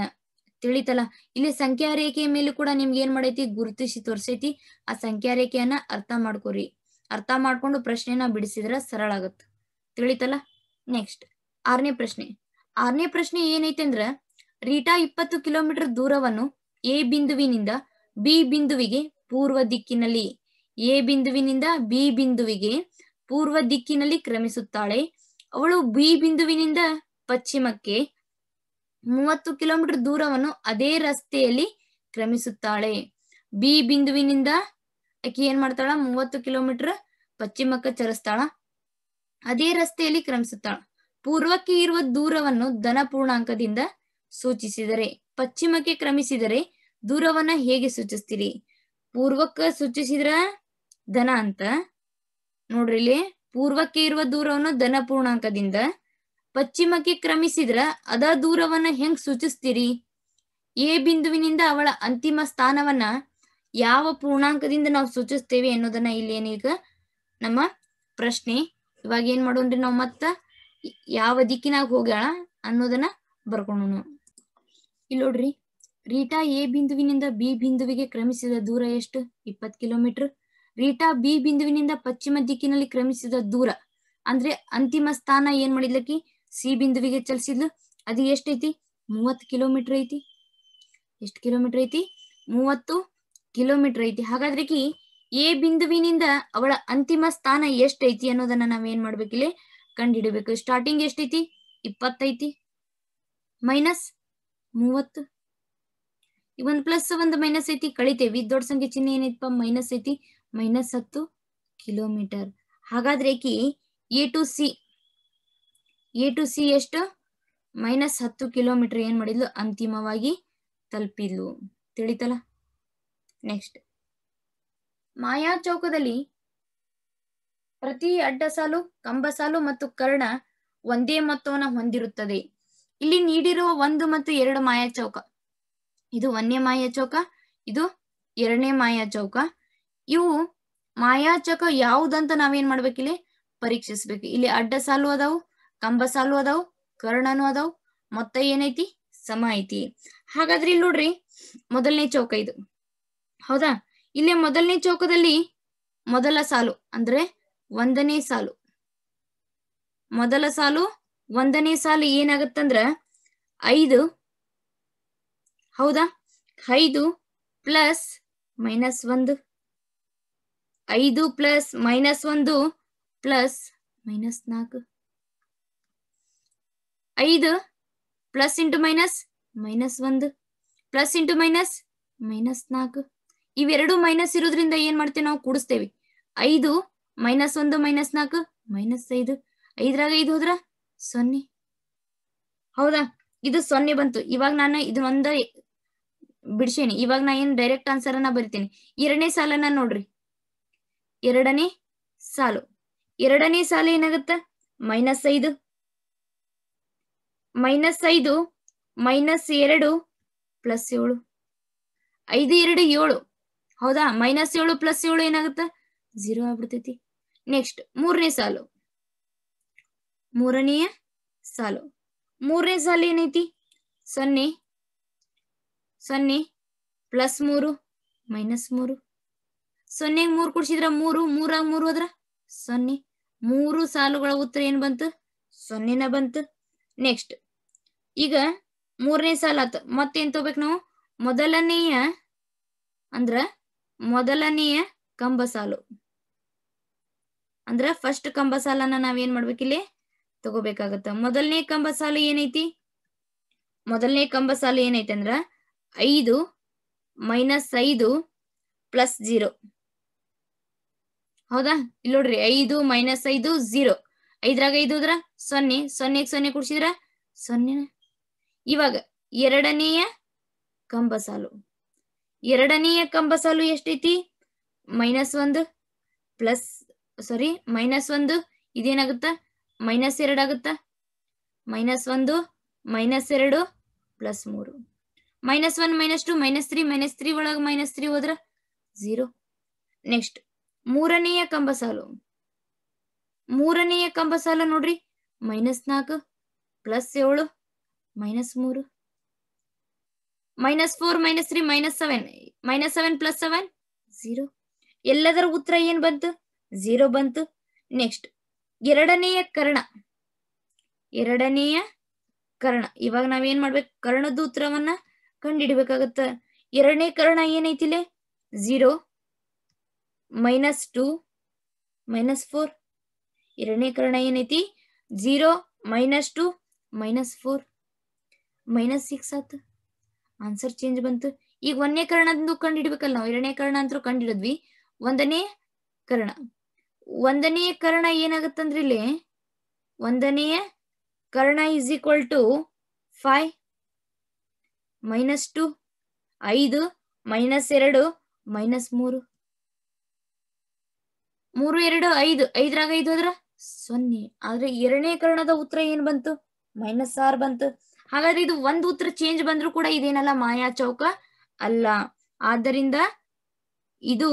ತಿಳಿತಲ್ಲ ಇಲ್ಲಿ ಸಂಖ್ಯಾ ರೇಖೆಯ ಮೇಲೆ ಕೂಡ ನಿಮ್ಗೆ ಏನ್ ಮಾಡೈತಿ ಗುರುತಿಸಿ ತೋರ್ಸೈತಿ ಆ ಸಂಖ್ಯಾ ರೇಖೆಯನ್ನ ಅರ್ಥ ಮಾಡ್ಕೋರಿ ಅರ್ಥ ಮಾಡ್ಕೊಂಡು ಪ್ರಶ್ನೆಯನ್ನ ಬಿಡಿಸಿದ್ರ ಸರಳ ಆಗತ್ತ ತಿಳಿತಲ್ಲ ನೆಕ್ಸ್ಟ್ ಆರನೇ ಪ್ರಶ್ನೆ ಆರನೇ ಪ್ರಶ್ನೆ ಏನೈತೆ ಅಂದ್ರ ರೀಟಾ ಇಪ್ಪತ್ತು ಕಿಲೋಮೀಟರ್ ದೂರವನ್ನು ಎ ಬಿಂದುವಿನಿಂದ ಬಿ ಬಿಂದುವಿಗೆ ಪೂರ್ವ ದಿಕ್ಕಿನಲ್ಲಿ ಎ ಬಿಂದುವಿನಿಂದ ಬಿ ಬಿಂದುವಿಗೆ ಪೂರ್ವ ದಿಕ್ಕಿನಲ್ಲಿ ಕ್ರಮಿಸುತ್ತಾಳೆ ಅವಳು ಬಿ ಬಿಂದುವಿನಿಂದ ಪಶ್ಚಿಮಕ್ಕೆ ಮೂವತ್ತು ಕಿಲೋಮೀಟರ್ ದೂರವನ್ನು ಅದೇ ರಸ್ತೆಯಲ್ಲಿ ಕ್ರಮಿಸುತ್ತಾಳೆ ಬಿ ಬಿಂದುವಿನಿಂದ ಆಕೆ ಏನ್ ಮಾಡ್ತಾಳ ಮೂವತ್ತು ಕಿಲೋಮೀಟರ್ ಪಶ್ಚಿಮಕ್ಕೆ ಚರಿಸ್ತಾಳ ಅದೇ ರಸ್ತೆಯಲ್ಲಿ ಕ್ರಮಿಸುತ್ತಾಳ ಪೂರ್ವಕ್ಕೆ ಇರುವ ದೂರವನ್ನು ಧನ ಪೂರ್ಣಾಂಕದಿಂದ ಸೂಚಿಸಿದರೆ ಪಶ್ಚಿಮಕ್ಕೆ ಕ್ರಮಿಸಿದರೆ ದೂರವನ್ನ ಹೇಗೆ ಸೂಚಿಸ್ತೀರಿ ಪೂರ್ವಕ್ಕೆ ಸೂಚಿಸಿದ್ರ ಧನ ಅಂತ ನೋಡ್ರಿ ಇಲ್ಲಿ ಪೂರ್ವಕ್ಕೆ ಇರುವ ದೂರವನ್ನು ಧನ ಪೂರ್ಣಾಂಕದಿಂದ ಪಶ್ಚಿಮಕ್ಕೆ ಕ್ರಮಿಸಿದ್ರ ಅದ ದೂರವನ್ನ ಹೆಂಗ್ ಸೂಚಿಸ್ತೀರಿ ಎ ಬಿಂದುವಿನಿಂದ ಅವಳ ಅಂತಿಮ ಸ್ಥಾನವನ್ನ ಯಾವ ಪೂರ್ಣಾಂಕದಿಂದ ನಾವು ಸೂಚಿಸ್ತೇವೆ ಅನ್ನೋದನ್ನ ಇಲ್ಲಿ ಏನೀಗ ನಮ್ಮ ಪ್ರಶ್ನೆ ಇವಾಗ ಏನ್ ಮಾಡೋಣ್ರಿ ನಾವು ಮತ್ತ ಯಾವ ದಿಕ್ಕಿನಾಗ ಹೋಗ್ಯಾಳ ಅನ್ನೋದನ್ನ ಬರ್ಕೊಳ್ಳೋಣ ಇಲ್ಲಿ ನೋಡ್ರಿ ರೀಟಾ ಎ ಬಿಂದುವಿನಿಂದ ಬಿ ಬಿಂದುವಿಗೆ ಕ್ರಮಿಸಿದ ದೂರ ಎಷ್ಟು ಇಪ್ಪತ್ ಕಿಲೋಮೀಟರ್ ರೀಟಾ ಬಿ ಬಿಂದುವಿನಿಂದ ಪಶ್ಚಿಮ ದಿಕ್ಕಿನಲ್ಲಿ ಕ್ರಮಿಸಿದ ದೂರ ಅಂದ್ರೆ ಅಂತಿಮ ಸ್ಥಾನ ಏನ್ ಮಾಡಿದ್ಲಕ್ಕಿ ಸಿ ಬಿಂದುವಿಗೆ ಚಲಿಸಿದ್ಲು ಅದು ಎಷ್ಟೈತಿ ಮೂವತ್ತು ಕಿಲೋಮೀಟರ್ ಐತಿ ಎಷ್ಟು ಕಿಲೋಮೀಟರ್ ಐತಿ ಮೂವತ್ತು ಕಿಲೋಮೀಟರ್ ಐತಿ ಹಾಗಾದ್ರೆ ಕಿ ಎ ಬಿಂದುವಿನಿಂದ ಅವಳ ಅಂತಿಮ ಸ್ಥಾನ ಎಷ್ಟೈತಿ ಅನ್ನೋದನ್ನ ನಾವೇನ್ ಮಾಡ್ಬೇಕಿಲ್ಲ ಕಂಡುಹಿಡಬೇಕು ಸ್ಟಾರ್ಟಿಂಗ್ ಎಷ್ಟೈತಿ ಇಪ್ಪತ್ತೈತಿ ಮೈನಸ್ ಮೂವತ್ತು ಈ ಒಂದು ಪ್ಲಸ್ ಒಂದು ಮೈನಸ್ ಐತಿ ಕಳಿತೇವಿ ದೊಡ್ಡ ಸಂಖ್ಯೆ ಚಿಹ್ನೆ ಏನೈತಪ್ಪ ಮೈನಸ್ ಐತಿ ಮೈನಸ್ ಹತ್ತು ಕಿಲೋಮೀಟರ್ ಹಾಗಾದ್ರೆ ಕಿ A to C A to C ಎಷ್ಟು ಮೈನಸ್ ಹತ್ತು ಕಿಲೋಮೀಟರ್ ಏನ್ ಮಾಡಿದ್ಲು ಅಂತಿಮವಾಗಿ ತಲುಪಿದ್ಲು ತಿಳಿತಲ್ಲ ನೆಕ್ಸ್ಟ್ ಮಾಯಾ ಚೌಕದಲ್ಲಿ ಪ್ರತಿ ಅಡ್ಡ ಸಾಲು ಕಂಬ ಸಾಲು ಮತ್ತು ಕರ್ಣ ಒಂದೇ ಮೊತ್ತವನ್ನು ಹೊಂದಿರುತ್ತದೆ ಇಲ್ಲಿ ನೀಡಿರುವ ಒಂದು ಮತ್ತು ಎರಡು ಮಾಯಾ ಚೌಕ ಇದು ಒಂದೇ ಮಾಯಾ ಚೌಕ ಇದು ಎರಡನೇ ಮಾಯಾ ಚೌಕ ಇವು ಮಾಯಾಚೌಕ ಯಾವುದಂತ ನಾವೇನ್ ಮಾಡ್ಬೇಕಿಲ್ಲಿ ಪರೀಕ್ಷಿಸ್ಬೇಕು ಇಲ್ಲಿ ಅಡ್ಡ ಸಾಲು ಅದಾವು ಕಂಬಸಾಲು ಅದಾವ್ ಕರ್ಣನು ಅದಾವ್ ಮೊತ್ತ ಏನೈತಿ ಸಮ ಐತಿ ಹಾಗಾದ್ರೆ ಇಲ್ಲಿ ನೋಡ್ರಿ ಮೊದಲನೇ ಚೌಕ ಇದು ಹೌದಾ ಇಲ್ಲಿ ಮೊದಲನೇ ಚೌಕದಲ್ಲಿ ಮೊದಲ ಸಾಲು ಅಂದ್ರೆ ಒಂದನೇ ಸಾಲು ಮೊದಲ ಸಾಲು ಒಂದನೇ ಸಾಲು ಏನಾಗತ್ತಂದ್ರ ಐದು ಹೌದಾ ಐದು ಪ್ಲಸ್ ಮೈನಸ್ ಒಂದು ಐದು ಪ್ಲಸ್ ಮೈನಸ್ ಒಂದು ಪ್ಲಸ್ ಮೈನಸ್ ನಾಲ್ಕು ಐದು ಪ್ಲಸ್ ಇಂಟು ಮೈನಸ್ ಮೈನಸ್ ಒಂದು ಪ್ಲಸ್ ಇಂಟು ಮೈನಸ್ ಮೈನಸ್ ನಾಲ್ಕು ಇವೆರಡು ಮೈನಸ್ ಇರೋದ್ರಿಂದ ಏನ್ ಮಾಡ್ತೇವೆ ನಾವು ಕೂಡಿಸ್ತೇವೆ ಐದು ಮೈನಸ್ ಒಂದು ಮೈನಸ್ ನಾಲ್ಕು ಮೈನಸ್ ಐದು ಐದ್ರಾಗ ಐದು ಹೋದ್ರ ಸೊನ್ನೆ ಹೌದಾ ಇದು ಸೊನ್ನೆ ಬಂತು ಇವಾಗ ನಾನು ಇದೊಂದ ಬಿಡ್ಸೇನಿ ಇವಾಗ ನಾ ಏನ್ ಡೈರೆಕ್ಟ್ ಆನ್ಸರ್ ಅನ್ನ ಬರಿತೇನೆ ಎರಡನೇ ಸಾಲನ್ನ ನೋಡ್ರಿ ಎರಡನೇ ಸಾಲು ಎರಡನೇ ಸಾಲು ಏನಾಗತ್ತ ಮೈನಸ್ ಐದು ಮೈನಸ್ ಐದು ಮೈನಸ್ ಎರಡು ಪ್ಲಸ್ ಏಳು ಐದು ಎರಡು ಏಳು ಹೌದಾ ಮೈನಸ್ ಏಳು ಪ್ಲಸ್ ಏಳು ಏನಾಗುತ್ತ ಝೀರೋ ಆಗ್ಬಿಡ್ತೈತಿ ನೆಕ್ಸ್ಟ್ ಮೂರನೇ ಸಾಲು ಮೂರನೆಯ ಸಾಲು ಮೂರನೇ ಸಾಲು ಏನೈತಿ ಸೊನ್ನೆ ಸೊನ್ನೆ ಪ್ಲಸ್ ಮೂರು ಮೈನಸ್ ಮೂರು ಸೊನ್ನೆ ಮೂರು ಕುಡ್ಸಿದ್ರ ಮೂರು ಮೂರಾಗ ಮೂರು ಹೋದ್ರ ಸೊನ್ನೆ ಮೂರು ಸಾಲುಗಳ ಉತ್ತರ ಏನ್ ಬಂತು ಸೊನ್ನೆನ ಬಂತು ನೆಕ್ಸ್ಟ್ ಈಗ ಮೂರನೇ ಸಾಲ ಆತ ಮತ್ತೇನ್ ತಗೋಬೇಕು ನಾವು ಮೊದಲನೆಯ ಅಂದ್ರ ಮೊದಲನೆಯ ಕಂಬ ಸಾಲು ಅಂದ್ರ ಫಸ್ಟ್ ಕಂಬ ಸಾಲನ ನಾವೇನ್ ಮಾಡ್ಬೇಕಿಲ್ಲಿ ತಗೋಬೇಕಾಗತ್ತ ಮೊದಲನೇ ಕಂಬ ಸಾಲು ಏನೈತಿ ಮೊದಲನೇ ಕಂಬ ಸಾಲು ಏನೈತಿ ಅಂದ್ರ ಐದು ಮೈನಸ್ ಐದು ಪ್ಲಸ್ ಜೀರೋ ಹೌದಾ ಇಲ್ಲಿ ನೋಡ್ರಿ ಐದು ಮೈನಸ್ ಐದು ಜೀರೋ ಐದ್ರಾಗ ಹೋದ್ರ ಸೊನ್ನೆ ಸೊನ್ನೆಗ್ ಸೊನ್ನೆ ಕೂಡಿಸಿದ್ರ ಸೊನ್ನೆ ಇವಾಗ ಎರಡನೆಯ ಕಂಬ ಸಾಲು ಎರಡನೆಯ ಕಂಬ ಸಾಲು ಎಷ್ಟೈತಿ ಮೈನಸ್ ಒಂದು ಪ್ಲಸ್ ಸಾರಿ ಮೈನಸ್ ಒಂದು ಇದೇನಾಗುತ್ತ ಮೈನಸ್ ಎರಡು ಆಗುತ್ತ ಮೈನಸ್ ಒಂದು ಮೈನಸ್ ಎರಡು ಪ್ಲಸ್ ಮೂರು minus one minus two minus three minus three ಒಳಗೆ ಮೈನಸ್ ತ್ರೀ ಹೋದ್ರ ಝೀರೋ ನೆಕ್ಸ್ಟ್ ಮೂರನೆಯ ಕಂಬ ಸಾಲು ಮೂರನೆಯ ಕಂಬ ಸಾಲ ನೋಡ್ರಿ ಮೈನಸ್ ನಾಲ್ಕು ಪ್ಲಸ್ ಏಳು ಮೈನಸ್ ಮೂರು minus four minus three minus seven minus seven plus seven zero ಎಲ್ಲದರ ಉತ್ತರ ಏನ್ ಬಂತು ಝೀರೋ ಬಂತು ನೆಕ್ಸ್ಟ್ ಎರಡನೆಯ ಕರ್ಣ ಎರಡನೆಯ ಕರ್ಣ ಇವಾಗ ನಾವೇನ್ ಮಾಡ್ಬೇಕು ಕರ್ಣದ ಉತ್ತರವನ್ನ ಕಂಡಿಡ್ಬೇಕಾಗತ್ತ ಎರಡನೇ ಕರ್ಣ ಏನೈತಿಲೆ zero minus two minus four ಎರಡನೇ ಕರ್ಣ ಏನೈತಿ zero minus two minus four minus six ಆತು ಆನ್ಸರ್ ಚೇಂಜ್ ಬಂತು ಈಗ ಒಂದನೇ ಕರ್ಣ ಅಂದು ನಾವು ಎರಡನೇ ಕರ್ಣ ಅಂತ ಕಂಡಿಡಿದ್ವಿ ಒಂದನೇ ಕರ್ಣ ಒಂದನೇ ಕರ್ಣ ಏನಾಗತ್ತಂದ್ರೆ ಇಲ್ಲಿ ಒಂದನೆಯ ಕರ್ಣ is equal to five minus two ಐದು ಮೈನಸ್ ಎರಡು ಮೈನಸ್ ಮೂರು ಮೂರು ಎರಡು ಐದು ಐದ್ರಾಗ ಐದು ಅದ್ರ ಸೊನ್ನೆ ಆದ್ರೆ ಎರಡನೇ ಕರ್ಣದ ಉತ್ತರ ಏನ್ ಬಂತು ಮೈನಸ್ ಆರ್ ಬಂತು ಹಾಗಾದ್ರೆ ಇದು ಒಂದು ಉತ್ತರ ಚೇಂಜ್ ಬಂದ್ರು ಕೂಡ ಇದೇನಲ್ಲ ಮಾಯಾ ಚೌಕ ಅಲ್ಲ ಆದ್ದರಿಂದ ಇದು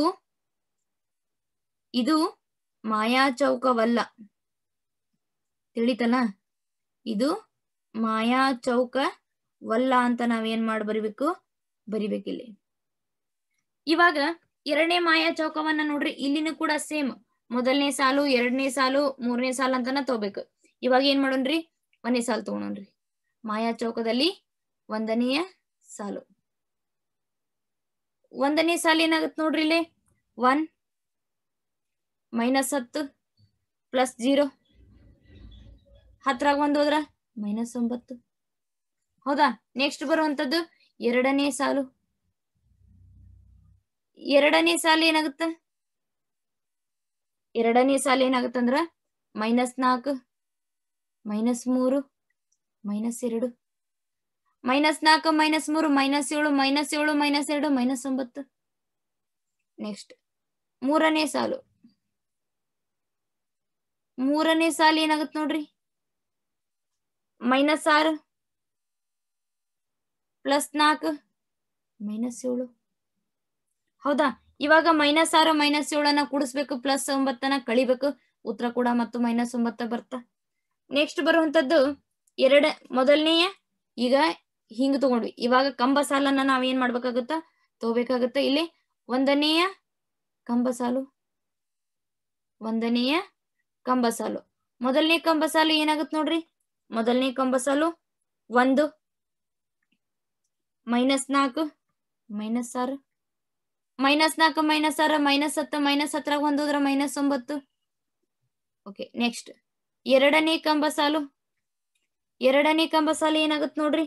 ಇದು ಮಾಯಾ ಚೌಕವಲ್ಲ ತಿಳಿತಲ್ಲ ಇದು ಮಾಯಾ ಚೌಕವಲ್ಲ ಅಂತ ನಾವೇನ್ ಮಾಡಿ ಬರಿಬೇಕು ಬರಿಬೇಕಿಲ್ಲಿ ಇವಾಗ ಎರಡನೇ ಮಾಯಾ ಚೌಕವನ್ನ ನೋಡ್ರಿ ಇಲ್ಲಿನೂ ಕೂಡ ಸೇಮ್ ಮೊದಲನೇ ಸಾಲು ಎರಡನೇ ಸಾಲು ಮೂರನೇ ಸಾಲು ಅಂತನ ತಗೋಬೇಕು ಇವಾಗ ಏನ್ ಮಾಡೋಣ್ರಿ ಒಂದನೇ ಸಾಲು ತಗೋಣ್ರಿ ಮಾಯಾ ಚೌಕದಲ್ಲಿ ಒಂದನೆಯ ಸಾಲು ಒಂದನೇ ಸಾಲು ಏನಾಗತ್ ನೋಡ್ರಿ ಇಲ್ಲಿ ಒನ್ ಮೈನಸ್ ಹತ್ತು ಪ್ಲಸ್ ಜೀರೋ ಹತ್ರಾಗ ಒಂದು ಹೋದ್ರ ಮೈನಸ್ ಒಂಬತ್ತು ಹೌದಾ ನೆಕ್ಸ್ಟ್ ಬರುವಂತದ್ದು ಎರಡನೇ ಸಾಲು ಎರಡನೇ ಸಾಲು ಏನಾಗುತ್ತ ಎರಡನೇ ಸಾಲು ಏನಾಗುತ್ತಂದ್ರ ಮೈನಸ್ ನಾಲ್ಕು ಮೈನಸ್ ಮೂರು ಮೈನಸ್ ಎರಡು ಮೈನಸ್ ನಾಲ್ಕು ಮೈನಸ್ ಮೂರು ಮೈನಸ್ ಏಳು ಮೈನಸ್ ಏಳು ಮೈನಸ್ ಎರಡು ಮೈನಸ್ ಒಂಬತ್ತು ನೆಕ್ಸ್ಟ್ ಮೂರನೇ ಸಾಲು ಮೂರನೇ ಸಾಲು ಏನಾಗುತ್ತೆ ನೋಡ್ರಿ ಮೈನಸ್ ಆರು ಪ್ಲಸ್ ನಾಲ್ಕು ಮೈನಸ್ ಏಳು ಹೌದಾ ಇವಾಗ ಮೈನಸ್ ಆರು ಮೈನಸ್ ಏಳನ್ನ ಕೂಡಿಸ್ಬೇಕು ಪ್ಲಸ್ ಒಂಬತ್ತನ ಕಳಿಬೇಕು ಉತ್ತರ ಕೂಡ ಮತ್ತು ಮೈನಸ್ ಒಂಬತ್ತ ಬರ್ತಾ ನೆಕ್ಸ್ಟ್ ಬರುವಂತದ್ದು ಎರಡ ಮೊದಲನೆಯ ಈಗ ಹಿಂಗ್ ತಗೊಂಡ್ವಿ ಇವಾಗ ಕಂಬ ಸಾಲನ್ನ ನಾವೇನ್ ಮಾಡ್ಬೇಕಾಗತ್ತ ತಗೋಬೇಕಾಗತ್ತ ಇಲ್ಲಿ ಒಂದನೆಯ ಕಂಬ ಸಾಲು ಒಂದನೆಯ ಕಂಬ ಸಾಲು ಮೊದಲನೇ ಕಂಬ ಸಾಲು ಏನಾಗುತ್ತೆ ನೋಡ್ರಿ ಮೊದಲನೇ ಕಂಬ ಸಾಲು ಒಂದು ಮೈನಸ್ ನಾಲ್ಕು ಮೈನಸ್ ಆರು ಮೈನಸ್ ನಾಲ್ಕು ಮೈನಸ್ ಆರ ಮೈನಸ್ ಹತ್ತು ಮೈನಸ್ ಹತ್ತರಾಗ ಒಂದೂದ್ರ ಮೈನಸ್ ಒಂಬತ್ತು ಓಕೆ ನೆಕ್ಸ್ಟ್ ಎರಡನೇ ಕಂಬ ಸಾಲು ಎರಡನೇ ಕಂಬ ಸಾಲು ಏನಾಗುತ್ತೆ ನೋಡ್ರಿ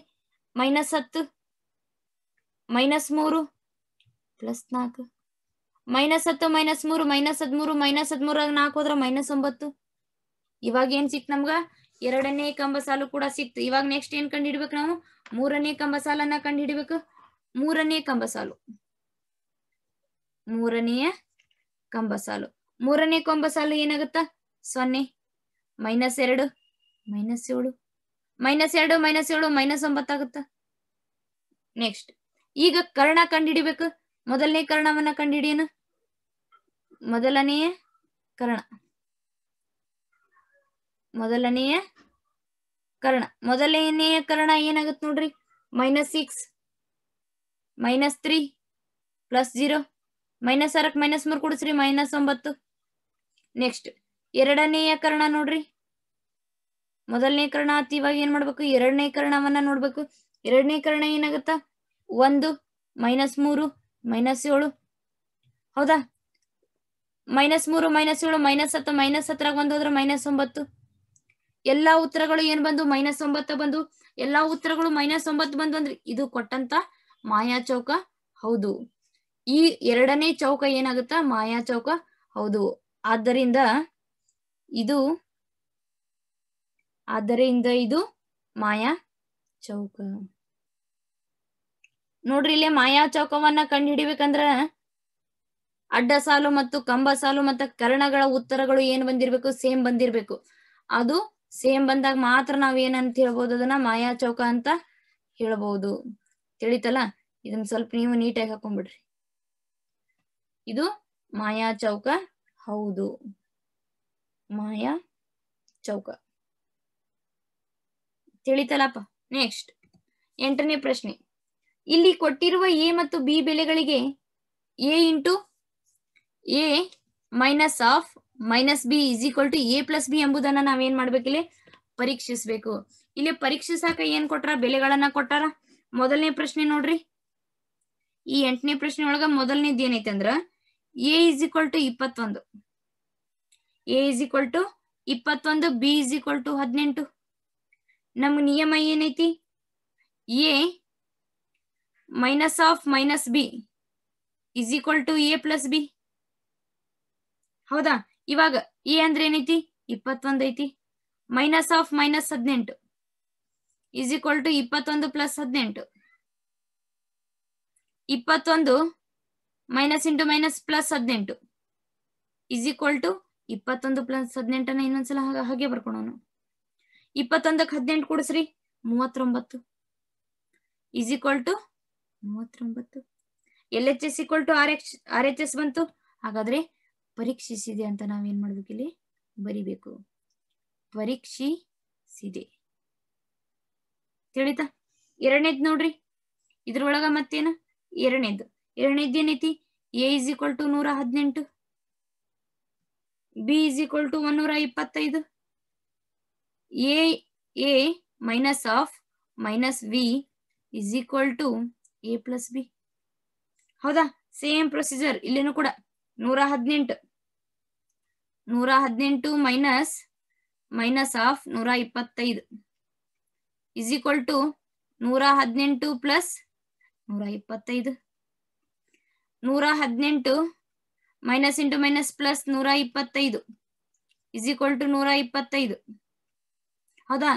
ಮೈನಸ್ ಹತ್ತು ಮೈನಸ್ ಮೂರು ಪ್ಲಸ್ ನಾಲ್ಕು ಮೈನಸ್ ಹತ್ತು ಮೈನಸ್ ಮೂರು ಮೈನಸ್ ಹದಿಮೂರು ಮೈನಸ್ ಹದಿಮೂರಾಗ ನಾಲ್ಕು ಹೋದ್ರ ಮೈನಸ್ ಒಂಬತ್ತು ಇವಾಗ ಏನ್ ಸಿಕ್ತು ನಮ್ಗ ಎರಡನೇ ಕಂಬ ಸಾಲು ಕೂಡ ಸಿಕ್ತು ಇವಾಗ ನೆಕ್ಸ್ಟ್ ಏನ್ ಕಂಡು ಹಿಡ್ಬೇಕು ನಾವು ಮೂರನೇ ಕಂಬ ಸಾಲನ್ನ ಕಂಡು ಮೂರನೇ ಕಂಬ ಸಾಲು ಮೂರನೆಯ ಕಂಬಸಾಲು ಮೂರನೇ ಕೊಂಬಸಾಲು ಏನಾಗುತ್ತಾ ಸೊನ್ನೆ ಮೈನಸ್ ಎರಡು ಮೈನಸ್ ಏಳು ಮೈನಸ್ ಎರಡು ಮೈನಸ್ ಏಳು ಮೈನಸ್ ಒಂಬತ್ತಾಗುತ್ತ ನೆಕ್ಸ್ಟ್ ಈಗ ಕರ್ಣ ಕಂಡಿಡಿಬೇಕು ಮೊದಲನೇ ಕರ್ಣವನ್ನ ಕಂಡುಹಿಡಿಯನು ಮೊದಲನೆಯ ಕರ್ಣ ಮೊದಲನೆಯ ಕರ್ಣ ಮೊದಲನೆಯ ಕರ್ಣ ಏನಾಗುತ್ತೆ ನೋಡ್ರಿ minus six minus three plus zero minus ಆರಕ್ ಮೈನಸ್ ಮೂರ್ ಕುಡಿಸ್ರಿ ಮೈನಸ್ ಒಂಬತ್ತು ನೆಕ್ಸ್ಟ್ ಎರಡನೆಯ ಕರ್ಣ ನೋಡ್ರಿ ಮೊದಲನೇ ಕರ್ಣ ಆತ್ ಇವಾಗ ಏನ್ ಮಾಡ್ಬೇಕು ಎರಡನೇ ಕರ್ಣವನ್ನ ನೋಡ್ಬೇಕು ಎರಡನೇ ಕರ್ಣ ಏನಾಗತ್ತ ಒಂದು ಮೈನಸ್ ಮೂರು ಮೈನಸ್ ಏಳು ಹೌದಾ ಮೈನಸ್ ಮೂರು ಮೈನಸ್ ಏಳು ಮೈನಸ್ ಹತ್ತು ಮೈನಸ್ ಹತ್ತರಾಗ ಒಂದು ಹೋದ್ರೆ ಮೈನಸ್ ಒಂಬತ್ತು ಎಲ್ಲಾ ಉತ್ತರಗಳು ಏನ್ ಬಂದು ಮೈನಸ್ ಒಂಬತ್ತು ಬಂದು ಎಲ್ಲಾ ಉತ್ತರಗಳು ಮೈನಸ್ ಒಂಬತ್ತು ಬಂದು ಅಂದ್ರೆ ಇದು ಕೊಟ್ಟಂತ ಮಾಯಾ ಚೌಕ ಹೌದು ಈ ಎರಡನೇ ಚೌಕ ಏನಾಗುತ್ತಾ ಮಾಯಾ ಚೌಕ ಹೌದು ಆದ್ದರಿಂದ ಇದು ಆದ್ದರಿಂದ ಇದು ಮಾಯಾ ಚೌಕ ನೋಡ್ರಿ ಇಲ್ಲೇ ಮಾಯಾ ಚೌಕವನ್ನ ಹಿಡಿಬೇಕಂದ್ರ ಅಡ್ಡ ಸಾಲು ಮತ್ತು ಕಂಬ ಸಾಲು ಮತ್ತ ಕರ್ಣಗಳ ಉತ್ತರಗಳು ಏನ್ ಬಂದಿರ್ಬೇಕು ಸೇಮ್ ಬಂದಿರ್ಬೇಕು ಅದು ಸೇಮ್ ಬಂದಾಗ ಮಾತ್ರ ನಾವ್ ಏನಂತ ಹೇಳ್ಬೋದು ಅದನ್ನ ಮಾಯಾ ಚೌಕ ಅಂತ ಹೇಳ್ಬಹುದು ತಿಳಿತಲ್ಲ ಇದನ್ನ ಸ್ವಲ್ಪ ನೀವು ನೀಟಾಗಿ ಹಾಕೊಂಡ್ಬಿಡ್ರಿ ಇದು ಮಾಯಾ ಚೌಕ ಹೌದು ಮಾಯಾ ಚೌಕ ತಿಳಿತಲಪ್ಪ ನೆಕ್ಸ್ಟ್ ಎಂಟನೇ ಪ್ರಶ್ನೆ ಇಲ್ಲಿ ಕೊಟ್ಟಿರುವ ಎ ಮತ್ತು ಬಿ ಬೆಲೆಗಳಿಗೆ A into A minus of minus B is equal to A plus B ಎಂಬುದನ್ನ ನಾವೇನ್ ಮಾಡ್ಬೇಕಿಲ್ಲ ಪರೀಕ್ಷಿಸ್ಬೇಕು ಇಲ್ಲಿ ಪರೀಕ್ಷಿಸಾಕ ಏನ್ ಕೊಟ್ರ ಬೆಲೆಗಳನ್ನ ಕೊಟ್ಟಾರ ಮೊದಲನೇ ಪ್ರಶ್ನೆ ನೋಡ್ರಿ ಈ ಎಂಟನೇ ಪ್ರಶ್ನೆ ಒಳಗ ಮೊದಲನೇದ್ ಏನೈತೆ ಅಂದ್ರ ಎ ಇಸ್ ಈಕ್ವಲ್ ಟು ಇಪ್ಪತ್ತೊಂದು ಎ ಇಸ್ ಈಕ್ವಲ್ ಟು ಇಪ್ಪತ್ತೊಂದು ಬಿ ಇಸ್ ಈಕ್ವಲ್ ಟು ಹದಿನೆಂಟು ನಮ್ ನಿಯಮ ಏನೈತಿ A minus of minus B is equal to A plus B ಹೌದಾ ಇವಾಗ ಎ ಅಂದ್ರೆ ಏನೈತಿ ಇಪ್ಪತ್ತೊಂದು ಐತಿ ಮೈನಸ್ ಆಫ್ ಮೈನಸ್ ಹದಿನೆಂಟು ಇಸ್ ಈಕ್ವಲ್ ಟು ಇಪ್ಪತ್ತೊಂದು ಪ್ಲಸ್ ಹದಿನೆಂಟು ಇಪ್ಪತ್ತೊಂದು ಮೈನಸ್ ಇಂಟು ಮೈನಸ್ ಪ್ಲಸ್ ಹದಿನೆಂಟು ಇಸ್ ಈಕ್ವಲ್ ಟು ಇಪ್ಪತ್ತೊಂದು ಪ್ಲಸ್ ಹದಿನೆಂಟನ ಇನ್ನೊಂದ್ಸಲ ಹಾಗೆ ಬರ್ಕೊಳೋನು ಇಪ್ಪತ್ತೊಂದಕ್ಕೆ ಹದಿನೆಂಟು ಕೊಡಿಸ್ರಿ ಮೂವತ್ತೊಂಬತ್ತು ಇಸ್ ಈಕ್ವಲ್ ಟು ಮೂವತ್ತೊಂಬತ್ತು L H S equal to R H R H S ಬಂತು ಹಾಗಾದ್ರೆ ಪರೀಕ್ಷಿಸಿದೆ ಅಂತ ನಾವೇನ್ ಮಾಡ್ಬೇಕು ಇಲ್ಲಿ ಬರಿಬೇಕು ಪರೀಕ್ಷಿಸಿದೆ ತಿಳಿತಾ ಎರಡನೇದ್ ನೋಡ್ರಿ ಇದ್ರೊಳಗ ಮತ್ತೇನು ಎರಡನೇದು ಎರಡನೇದೇನೈತಿ ಎ ಇಸ್ ಈಕ್ವಲ್ ಟು ನೂರ ಹದಿನೆಂಟು ಬಿ ಇಸ್ ಈಕ್ವಲ್ ಟು ಒನ್ನೂರ ಇಪ್ಪತ್ತೈದು A A minus of minus B is equal to A plus B ಹೌದಾ ಸೇಮ್ ಪ್ರೊಸೀಜರ್ ಇಲ್ಲೇನು ಕೂಡ ನೂರ ಹದಿನೆಂಟು ನೂರ ಹದಿನೆಂಟು ಮೈನಸ್ ಮೈನಸ್ ಆಫ್ ನೂರ ಇಪ್ಪತ್ತೈದು ಇಸ್ ಈಕ್ವಲ್ ಟು ನೂರ ಹದಿನೆಂಟು ಪ್ಲಸ್ ನೂರ ಇಪ್ಪತ್ತೈದು ನೂರ ಹದಿನೆಂಟು ಮೈನಸ್ ಇಂಟು ಮೈನಸ್ ಪ್ಲಸ್ ನೂರ ಇಪ್ಪತ್ತೈದು ಇಸ್ ಈಕ್ವಲ್ ಟು ನೂರ ಇಪ್ಪತ್ತೈದು ಹೌದಾ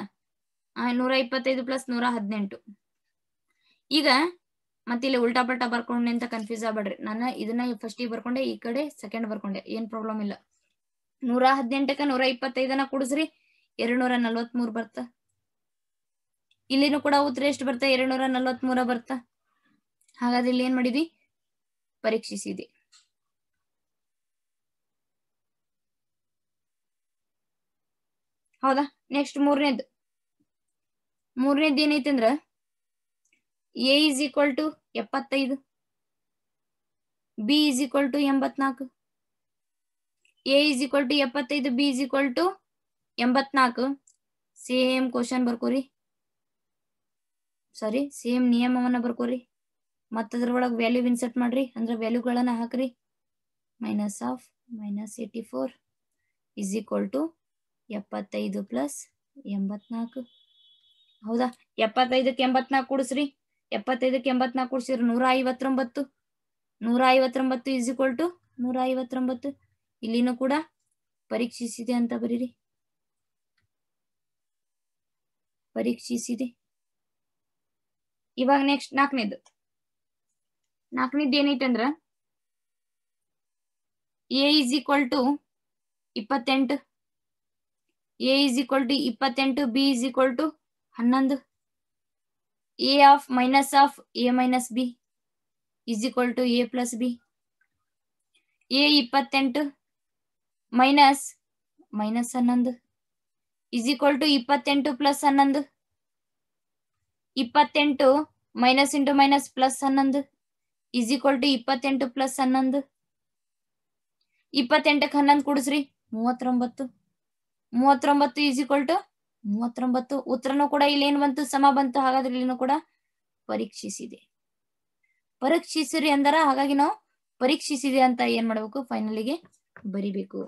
ನೂರ ಇಪ್ಪತ್ತೈದು ಪ್ಲಸ್ ನೂರ ಹದಿನೆಂಟು ಈಗ ಮತ್ತಿಲ್ಲಿ ಉಲ್ಟಾ ಪಲ್ಟಾ ಬರ್ಕೊಂಡೆ ಅಂತ ಕನ್ಫ್ಯೂಸ್ ಆಗ್ಬೇಡ್ರಿ ನಾನು ಇದನ್ನ ಫಸ್ಟಿಗೆ ಬರ್ಕೊಂಡೆ ಈ ಕಡೆ ಸೆಕೆಂಡ್ ಬರ್ಕೊಂಡೆ ಏನ್ ಪ್ರಾಬ್ಲಮ್ ಇಲ್ಲ ನೂರ ಹದಿನೆಂಟಕ್ಕ ನೂರ ಇಪ್ಪತ್ತೈದನ ಕೂಡಿಸ್ರಿ ಎರಡ್ ನೂರ ನಲ್ವತ್ಮೂರ್ ಬರ್ತ ಇಲ್ಲಿನೂ ಕೂಡ ಉತ್ತರ ಎಷ್ಟು ಬರ್ತಾ ಎರಡ್ ನೂರ ಮೂರ ಬರ್ತಾ ಹಾಗಾದ್ರೆ ಇಲ್ಲಿ ಏನ್ ಮಾಡಿದ್ವಿ ಪರೀಕ್ಷಿಸಿದೆ ಹೌದಾ ನೆಕ್ಸ್ಟ್ ಮೂರನೇದ್ ಮೂರನೇದ್ ಏನೈತೆ ಅಂದ್ರ ಎ ಇಸ್ ಈಕ್ವಲ್ ಟು ಎಪ್ಪತ್ತೈದು ಬಿ ಇಸ್ ಈಕ್ವಲ್ ಟು ಎಂಬತ್ನಾಲ್ಕು ಎ ಇಸ್ ಈಕ್ವಲ್ ಟು ಎಪ್ಪತ್ತೈದು ಬಿ ಇಸ್ ಈಕ್ವಲ್ ಟು ಎಂಬತ್ನಾಲ್ಕು ಸೇಮ್ ಕ್ವಶನ್ ಬರ್ಕೋರಿ ಸಾರಿ ಸೇಮ್ ನಿಯಮವನ್ನ ಬರ್ಕೋರಿ ಮತ್ತ ಅದ್ರೊಳಗೆ ವ್ಯಾಲ್ಯೂ ಇನ್ಸರ್ಟ್ ಮಾಡ್ರಿ ಅಂದ್ರೆ ವ್ಯಾಲ್ಯೂಗಳನ್ನ ಹಾಕ್ರಿ minus of minus eighty four is equal to ಎಪ್ಪತ್ತೈದು ಪ್ಲಸ್ ಎಂಬತ್ನಾಲ್ಕು ಹೌದಾ ಎಪ್ಪತ್ತೈದಕ್ಕೆ ಎಂಬತ್ನಾಲ್ಕು ಕೂಡಿಸ್ರಿ ಎಪ್ಪತ್ತೈದಕ್ಕೆ ಎಂಬತ್ನಾಕ್ ಕೂಡಿಸಿರಿ ನೂರ ಐವತ್ತೊಂಬತ್ತು ನೂರ ಐವತ್ತೊಂಬತ್ತು ಇಸ್ ಈಕ್ವಲ್ ಟು ನೂರ ಐವತ್ತೊಂಬತ್ತು ಇಲ್ಲಿನೂ ಕೂಡ ಪರೀಕ್ಷಿಸಿದೆ ಅಂತ ಬರೀರಿ ಪರೀಕ್ಷಿಸಿದೆ ಇವಾಗ ನೆಕ್ಸ್ಟ್ ನಾಲ್ಕನೇದು ನಾಲ್ಕನೇದ್ ಏನೈತಂದ್ರ ಎ ಇಸ್ ಈಕ್ವಲ್ ಟು ಇಪ್ಪತ್ತೆಂಟು ಎ ಇಸ್ ಈಕ್ವಲ್ ಟು ಇಪ್ಪತ್ತೆಂಟು ಬಿ ಇಸ್ ಈಕ್ವಲ್ ಟು ಹನ್ನೊಂದು A of minus of A minus B is equal to A plus B A ಇಪ್ಪತ್ತೆಂಟು ಮೈನಸ್ ಮೈನಸ್ ಹನ್ನೊಂದು ಇಸ್ ಈಕ್ವಲ್ ಟು ಇಪ್ಪತ್ತೆಂಟು plus ಹನ್ನೊಂದು ಇಪ್ಪತ್ತೆಂಟು minus into minus plus ಹನ್ನೊಂದು is equal to ಇಪ್ಪತ್ತೆಂಟು plus ಹನ್ನೊಂದು ಇಪ್ಪತ್ತೆಂಟಕ್ಕೆ ಹನ್ನೊಂದು ಕುಡಿಸ್ರಿ ಮೂವತ್ತೊಂಬತ್ತು ಮೂವತ್ತೊಂಬತ್ತು ಈಸ್ ಈಕ್ವಲ್ ಟು ಮೂವತ್ತೊಂಬತ್ತು ಉತ್ತರನೂ ಕೂಡ ಇಲ್ಲಿ ಏನ್ ಬಂತು ಸಮ ಬಂತು ಹಾಗಾದ್ರೆ ಇಲ್ಲಿನೂ ಕೂಡ ಪರೀಕ್ಷಿಸಿದೆ ಪರೀಕ್ಷಿಸ್ರಿ ಅಂದರ ಹಾಗಾಗಿ ನಾವು ಪರೀಕ್ಷಿಸಿದೆ ಅಂತ ಏನ್ ಮಾಡ್ಬೇಕು ಫೈನಲಿಗೆ ಬರಿಬೇಕು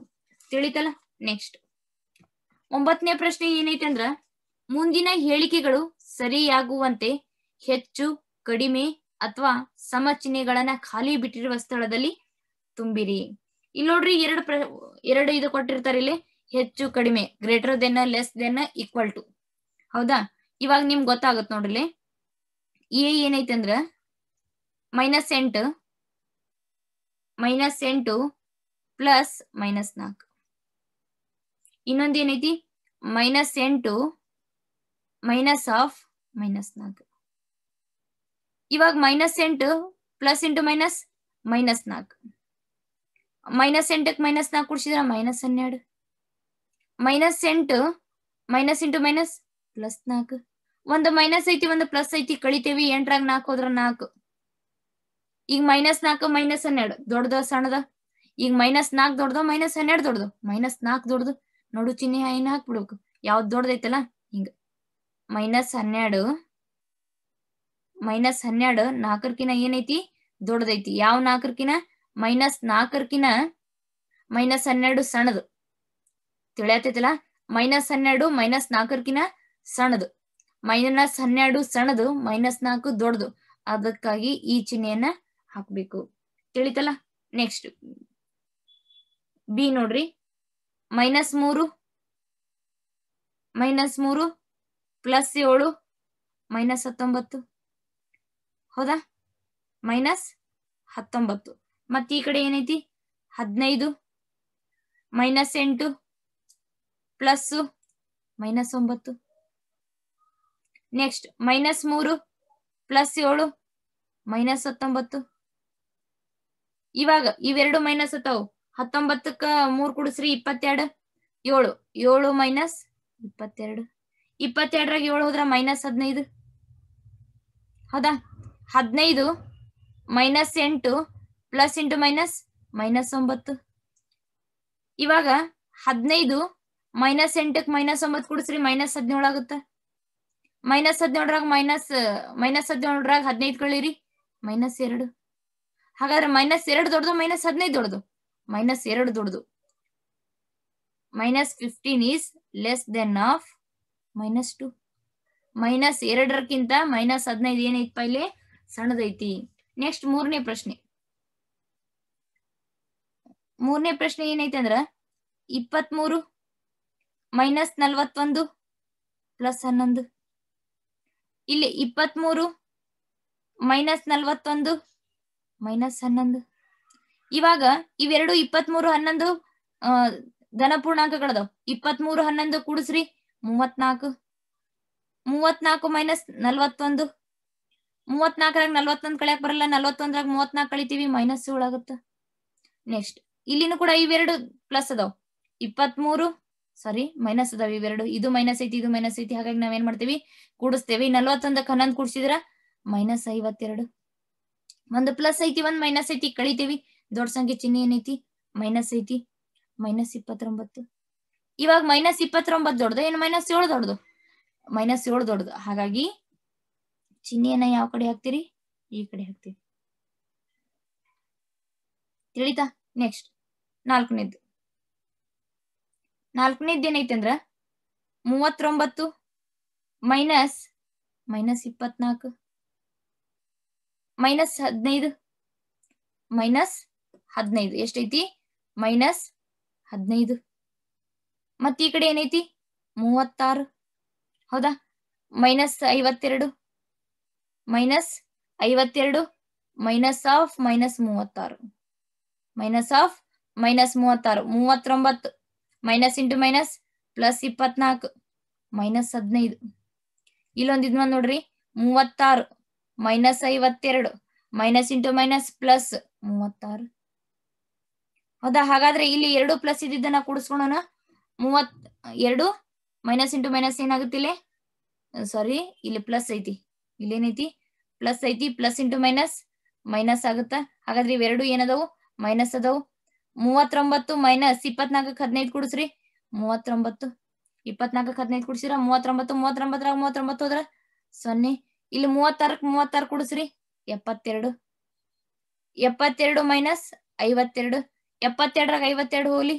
ತಿಳಿತಲ್ಲ ನೆಕ್ಸ್ಟ್ ಒಂಬತ್ತನೇ ಪ್ರಶ್ನೆ ಏನೈತೆ ಅಂದ್ರ ಮುಂದಿನ ಹೇಳಿಕೆಗಳು ಸರಿಯಾಗುವಂತೆ ಹೆಚ್ಚು ಕಡಿಮೆ ಅಥವಾ ಸಮ ಖಾಲಿ ಬಿಟ್ಟಿರುವ ಸ್ಥಳದಲ್ಲಿ ತುಂಬಿರಿ ಇಲ್ಲಿ ನೋಡ್ರಿ ಎರಡು ಪ್ರ ಎರಡು ಇದು ಕೊಟ್ಟಿರ್ತಾರೆ ಇಲ್ಲಿ ಹೆಚ್ಚು ಕಡಿಮೆ greater than less than equal to ಹೌದಾ ಇವಾಗ ನಿಮ್ಗೆ ಗೊತ್ತಾಗತ್ ನೋಡ್ರಿ ಎ ಏನೈತೆ ಅಂದ್ರ ಮೈನಸ್ ಎಂಟು ಮೈನಸ್ ಎಂಟು ಪ್ಲಸ್ ಮೈನಸ್ ನಾಲ್ಕು ಇನ್ನೊಂದೇನೈತಿ ಮೈನಸ್ ಎಂಟು ಮೈನಸ್ ಆಫ್ ಮೈನಸ್ ನಾಲ್ಕು ಇವಾಗ ಮೈನಸ್ ಎಂಟು ಪ್ಲಸ್ ಇಂಟು ಮೈನಸ್ ಮೈನಸ್ ನಾಲ್ಕು ಮೈನಸ್ ಎಂಟಕ್ಕೆ ಮೈನಸ್ ನಾಲ್ಕು ಕುಡಿಸಿದ್ರ ಮೈನಸ್ ಹನ್ನೆರಡು ಮೈನಸ್ ಎಂಟು ಮೈನಸ್ ಇಂಟು ಮೈನಸ್ ಪ್ಲಸ್ ನಾಲ್ಕು ಒಂದು ಮೈನಸ್ ಐತಿ ಒಂದು ಪ್ಲಸ್ ಐತಿ ಕಳಿತೇವಿ ಎಂಟ್ರಾಗ ನಾಲ್ಕು ಹೋದ್ರ ನಾಲ್ಕು ಈಗ ಮೈನಸ್ ನಾಲ್ಕು ಮೈನಸ್ ಹನ್ನೆರಡು ದೊಡ್ಡದ ಸಣ್ಣದ ಈಗ ಮೈನಸ್ ನಾಲ್ಕು ದೊಡ್ಡದ ಮೈನಸ್ ಹನ್ನೆರಡು ದೊಡ್ಡದು ಮೈನಸ್ ನಾಲ್ಕು ದೊಡ್ಡದು ನೋಡು ಚಿಹ್ನೆ ಏನು ಹಾಕ್ಬಿಡ್ಬೇಕು ಯಾವ್ದು ದೊಡ್ಡದೈತಲ್ಲ ಹಿಂಗ ಮೈನಸ್ ಹನ್ನೆರಡು ಮೈನಸ್ ಹನ್ನೆರಡು ನಾಲ್ಕರ್ಕಿನ ಏನೈತಿ ದೊಡ್ಡದೈತಿ ಯಾವ ನಾಲ್ಕರ್ಕಿನ ಮೈನಸ್ ನಾಲ್ಕರ್ಕಿನ ಮೈನಸ್ ಹನ್ನೆರಡು ಸಣ್ಣದು ತಿಳಿಯತೈತಲ್ಲ ಮೈನಸ್ ಹನ್ನೆರಡು ಮೈನಸ್ ನಾಲ್ಕರ್ಕಿನ ಸಣದು ಮೈನಸ್ ಹನ್ನೆರಡು ಸಣದು ಮೈನಸ್ ನಾಲ್ಕು ದೊಡ್ಡದು ಅದಕ್ಕಾಗಿ ಈ ಚಿಹ್ನೆಯನ್ನ ಹಾಕ್ಬೇಕು ತಿಳಿತಲ್ಲ ನೆಕ್ಸ್ಟ್ ಬಿ ನೋಡ್ರಿ ಮೈನಸ್ ಮೂರು ಮೈನಸ್ ಮೂರು ಪ್ಲಸ್ ಏಳು ಮೈನಸ್ ಹತ್ತೊಂಬತ್ತು ಹೌದಾ ಮೈನಸ್ ಹತ್ತೊಂಬತ್ತು ಮತ್ತೆ ಈ ಕಡೆ ಏನೈತಿ ಹದಿನೈದು ಮೈನಸ್ ಎಂಟು ಪ್ಲಸ್ ಮೈನಸ್ ಒಂಬತ್ತು ನೆಕ್ಸ್ಟ್ ಮೈನಸ್ ಮೂರು ಪ್ಲಸ್ ಏಳು ಮೈನಸ್ ಹತ್ತೊಂಬತ್ತು ಇವಾಗ ಇವೆರಡು ಮೈನಸ್ ಹತ್ತವು ಹತ್ತೊಂಬತ್ತಕ್ಕ ಮೂರು ಕುಡಿಸ್ರಿ ಇಪ್ಪತ್ತೆರಡು ಏಳು ಏಳು ಮೈನಸ್ ಇಪ್ಪತ್ತೆರಡು ಇಪ್ಪತ್ತೆರಡರಾಗ ಏಳು ಹೋದ್ರ ಮೈನಸ್ ಹದಿನೈದು ಹೌದಾ ಹದಿನೈದು ಮೈನಸ್ ಎಂಟು ಪ್ಲಸ್ ಇಂಟು ಮೈನಸ್ ಮೈನಸ್ ಒಂಬತ್ತು ಇವಾಗ ಹದಿನೈದು ಮೈನಸ್ ಎಂಟಕ್ಕೆ ಮೈನಸ್ ಒಂಬತ್ತು ಕುಡಿಸ್ರಿ ಮೈನಸ್ ಹದಿನೇಳು ಆಗುತ್ತೆ ಮೈನಸ್ ಹದಿನೇಳರಾಗ ಮೈನಸ್ ಮೈನಸ್ ಹದಿನೇಳರಾಗ ಹದಿನೈದು ಕಳೀರಿ ಮೈನಸ್ ಎರಡು ಹಾಗಾದ್ರೆ ಮೈನಸ್ ಎರಡು ದೊಡ್ಡದು ಮೈನಸ್ ಹದಿನೈದು ದೊಡ್ಡದು ಮೈನಸ್ ಎರಡು ದೊಡ್ಡದು minus fifteen is less than of minus two minus ಎರಡರಕ್ಕಿಂತ ಮೈನಸ್ ಹದಿನೈದು ಏನೈತಪ್ಪ ಇಲ್ಲಿ ಸಣ್ಣದೈತಿ ನೆಕ್ಸ್ಟ್ ಮೂರನೇ ಪ್ರಶ್ನೆ ಮೂರನೇ ಪ್ರಶ್ನೆ ಏನೈತೆ ಅಂದ್ರ ಇಪ್ಪತ್ಮೂರು ಮೈನಸ್ ನಲ್ವತ್ತೊಂದು ಪ್ಲಸ್ ಹನ್ನೊಂದು ಇಲ್ಲಿ ಇಪ್ಪತ್ಮೂರು ಮೈನಸ್ ನಲ್ವತ್ತೊಂದು ಮೈನಸ್ ಹನ್ನೊಂದು ಇವಾಗ ಇವೆರಡು ಇಪ್ಪತ್ ಮೂರು ಹನ್ನೊಂದು ಧನ ಪೂರ್ಣಾಂಕಗಳದಾವ್ ಇಪ್ಪತ್ ಮೂರು ಹನ್ನೊಂದು ಕೂಡಿಸ್ರಿ ಮೂವತ್ನಾಲ್ಕು ಮೂವತ್ನಾಲ್ಕು ಮೈನಸ್ ನಲ್ವತ್ತೊಂದು ಮೂವತ್ನಾಲ್ಕರಾಗ ನಲ್ವತ್ತೊಂದ್ ಕಳಿಯಕ್ ಬರಲ್ಲ ನಲ್ವತ್ತೊಂದ್ರಾಗ ಮೂವತ್ನಾಲ್ಕು ಕಳಿತೀವಿ ಮೈನಸ್ ಏಳಾಗುತ್ತೆ ನೆಕ್ಸ್ಟ್ ಇಲ್ಲಿನೂ ಕೂಡ ಇವೆರಡು ಪ್ಲಸ್ ಅದಾವ್ ಇಪ್ಪತ್ತ್ ಮೂರು ಸಾರಿ ಮೈನಸ್ ಅದಾವ ಇವೆರಡು ಇದು ಮೈನಸ್ ಐತಿ ಇದು ಮೈನಸ್ ಐತಿ ಹಾಗಾಗಿ ನಾವೇನ್ ಮಾಡ್ತೀವಿ ಕೂಡಿಸ್ತೇವೆ ನಲ್ವತ್ತೊಂದಕ್ಕೆ ಹನ್ನೊಂದ್ ಕೂಡಿಸಿದ್ರ ಮೈನಸ್ ಐವತ್ತೆರಡು ಒಂದು ಪ್ಲಸ್ ಐತಿ ಒಂದ್ ಮೈನಸ್ ಐತಿ ಕಳಿತೀವಿ ದೊಡ್ಡ ಸಂಖ್ಯೆ ಚಿಹ್ನೆ ಏನೈತಿ ಮೈನಸ್ ಐತಿ ಮೈನಸ್ ಇಪ್ಪತ್ತೊಂಬತ್ತು ಇವಾಗ ಮೈನಸ್ ಇಪ್ಪತ್ತೊಂಬತ್ತು ದೊಡ್ಡದು ಏನು ಮೈನಸ್ ಏಳು ದೊಡ್ಡದು ಮೈನಸ್ ಏಳು ದೊಡ್ಡದು ಹಾಗಾಗಿ ಚಿಹ್ನೆಯನ್ನ ಯಾವ ಕಡೆ ಹಾಕ್ತೀರಿ ಈ ಕಡೆ ಹಾಕ್ತೀರಿ ತಿಳಿತಾ ನೆಕ್ಸ್ಟ್ ನಾಲ್ಕನೇದ್ದು ನಾಲ್ಕನೇದ್ದು ಏನೈತೆ ಅಂದ್ರ ಮೂವತ್ತೊಂಬತ್ತು ಮೈನಸ್ ಮೈನಸ್ ಇಪ್ಪತ್ನಾಲ್ಕು ಮೈನಸ್ ಹದಿನೈದು ಮೈನಸ್ ಹದಿನೈದು ಎಷ್ಟೈತಿ ಮೈನಸ್ ಹದಿನೈದು ಮತ್ತ ಈ ಕಡೆ ಏನೈತಿ ಮೂವತ್ತಾರು ಹೌದಾ ಮೈನಸ್ ಐವತ್ತೆರಡು ಮೈನಸ್ ಐವತ್ತೆರಡು ಮೈನಸ್ ಆಫ್ ಮೈನಸ್ ಮೂವತ್ತಾರು ಮೈನಸ್ ಆಫ್ ಮೈನಸ್ ಮೂವತ್ತಾರು ಮೂವತ್ತೊಂಬತ್ತು ಮೈನಸ್ ಇಂಟು ಮೈನಸ್ ಪ್ಲಸ್ ಇಪ್ಪತ್ನಾಲ್ಕು ಮೈನಸ್ ಹದಿನೈದು ಇಲ್ಲೊಂದಿದ್ಮ ನೋಡ್ರಿ ಮೂವತ್ತಾರು ಮೈನಸ್ ಐವತ್ತೆರಡು ಮೈನಸ್ ಇಂಟು ಮೈನಸ್ ಪ್ಲಸ್ ಮೂವತ್ತಾರು ಹೌದಾ ಹಾಗಾದ್ರೆ ಇಲ್ಲಿ ಎರಡು ಪ್ಲಸ್ ಇದ್ದಿದ್ದನ್ನ ಕೂಡಿಸ್ಕೊಳೋಣ ಮೂವತ್ ಎರಡು ಮೈನಸ್ ಇಂಟು ಮೈನಸ್ ಏನಾಗುತ್ತಿಲ್ಲ ಸಾರಿ ಇಲ್ಲಿ ಪ್ಲಸ್ ಐತಿ ಇಲ್ಲೇನೈತಿ ಪ್ಲಸ್ ಐತಿ ಪ್ಲಸ್ ಇಂಟು ಮೈನಸ್ ಮೈನಸ್ ಆಗುತ್ತ ಹಾಗಾದ್ರೆ ಇವೆರಡು ಏನದವು ಮೈನಸ್ ಅದಾವು ಮೂವತ್ತೊಂಬತ್ತು ಮೈನಸ್ ಇಪ್ಪತ್ನಾಲ್ಕಕ್ಕೆ ಹದಿನೈದು ಕುಡಿಸ್ರಿ ಮೂವತ್ತೊಂಬತ್ತು ಇಪ್ಪತ್ನಾಲ್ಕಕ್ಕೆ ಹದಿನೈದು ಕುಡಿಸಿರ ಮೂವತ್ತೊಂಬತ್ತು ಮೂವತ್ತೊಂಬತ್ತರಾಗ ಮೂವತ್ತೊಂಬತ್ತು ಹೋದ್ರ ಸೊನ್ನೆ ಇಲ್ಲಿ ಮೂವತ್ತಾರಕ್ ಮೂವತ್ತಾರು ಕುಡಿಸ್ರಿ ಎಪ್ಪತ್ತೆರಡು ಎಪ್ಪತ್ತೆರಡು ಮೈನಸ್ ಐವತ್ತೆರಡು ಎಪ್ಪತ್ತೆರಡರಾಗ ಐವತ್ತೆರಡು ಹೋಗ್ಲಿ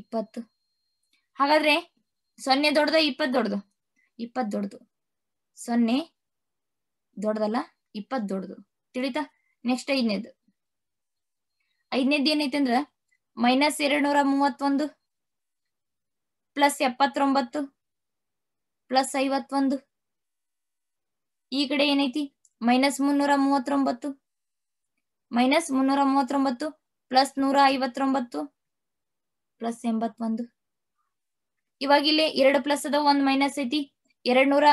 ಇಪ್ಪತ್ತು ಹಾಗಾದ್ರೆ ಸೊನ್ನೆ ದೊಡ್ಡದ ಇಪ್ಪತ್ತು ದೊಡ್ಡದು ಇಪ್ಪತ್ತು ದೊಡ್ಡದು ಸೊನ್ನೆ ದೊಡ್ಡದಲ್ಲ ಇಪ್ಪತ್ ದೊಡ್ಡದು ತಿಳಿತಾ ನೆಕ್ಸ್ಟ್ ಐದನೇದು ಐದನೇದು ಏನೈತೆ ಅಂದ್ರ ಮೈನಸ್ ಎರಡ್ ನೂರ ಮೂವತ್ತೊಂದು ಪ್ಲಸ್ ಎಪ್ಪತ್ತೊಂಬತ್ತು ಪ್ಲಸ್ ಐವತ್ತೊಂದು ಈ ಕಡೆ ಏನೈತಿ ಮೈನಸ್ ಮುನ್ನೂರ ಮೂವತ್ತೊಂಬತ್ತು ಮೈನಸ್ ಮುನ್ನೂರ ಮೂವತ್ತೊಂಬತ್ತು ಪ್ಲಸ್ ನೂರ ಐವತ್ತೊಂಬತ್ತು ಪ್ಲಸ್ ಎಂಬತ್ತೊಂದು ಇವಾಗ ಇಲ್ಲಿ ಎರಡು ಪ್ಲಸ್ ಅದ ಒಂದ್ ಮೈನಸ್ ಐತಿ ಎರಡ್ ನೂರ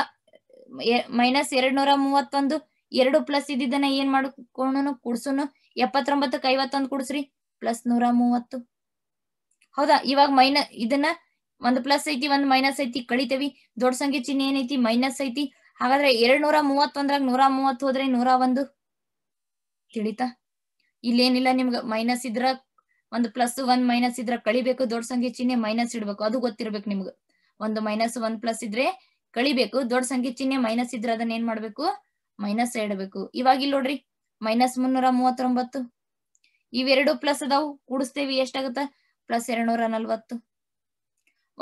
ಮೈನಸ್ ಎರಡ್ ನೂರ ಮೂವತ್ತೊಂದು ಎರಡು ಪ್ಲಸ್ ಇದ್ದಿದ್ದನ್ನ ಏನ್ ಮಾಡ್ಕೊಂಡು ಕುಡ್ಸುನು ಎಪ್ಪತ್ತೊಂಬತ್ತು ಐವತ್ತೊಂದು ಕುಡ್ಸ್ರಿ ಪ್ಲಸ್ ನೂರ ಮೂವತ್ತು ಹೌದಾ ಇವಾಗ ಮೈನ ಇದನ್ನ ಒಂದು ಪ್ಲಸ್ ಐತಿ ಒಂದ್ ಮೈನಸ್ ಐತಿ ಕಳಿತೇವಿ ದೊಡ್ಡ ಸಂಖ್ಯೆ ಚಿಹ್ನೆ ಏನೈತಿ ಮೈನಸ್ ಐತಿ ಹಾಗಾದ್ರೆ ಎರಡ್ ನೂರ ಮೂವತ್ತೊಂದ್ರಾಗ ನೂರ ಮೂವತ್ ಹೋದ್ರೆ ನೂರ ಒಂದು ತಿಳಿತಾ ಇಲ್ಲೇನಿಲ್ಲ ನಿಮ್ಗ ಮೈನಸ್ ಇದ್ರ ಒಂದು ಪ್ಲಸ್ ಒಂದ್ ಮೈನಸ್ ಇದ್ರ ಕಳಿಬೇಕು ದೊಡ್ಡ ಸಂಖ್ಯೆ ಚಿಹ್ನೆ ಮೈನಸ್ ಇಡ್ಬೇಕು ಅದು ಗೊತ್ತಿರ್ಬೇಕು ನಿಮ್ಗ ಒಂದು ಮೈನಸ್ ಒಂದ್ ಪ್ಲಸ್ ಇದ್ರೆ ಕಳಿಬೇಕು ದೊಡ್ಡ ಸಂಖ್ಯೆ ಚಿಹ್ನೆ ಮೈನಸ್ ಇದ್ರೆ ಅದನ್ನ ಏನ್ ಮಾಡ್ಬೇಕು ಮೈನಸ್ ಇಡಬೇಕು ಇವಾಗ ಇಲ್ಲಿ ನೋಡ್ರಿ ಮೈನಸ್ ಮುನ್ನೂರ ಮೂವತ್ತೊಂಬತ್ತು ಇವೆರಡು ಪ್ಲಸ್ ಅದಾವು ಕೂಡಿಸ್ತೇವಿ ಎಷ್ಟಾಗತ್ತ ಪ್ಲಸ್ ಎರಡ್ ನಲ್ವತ್ತು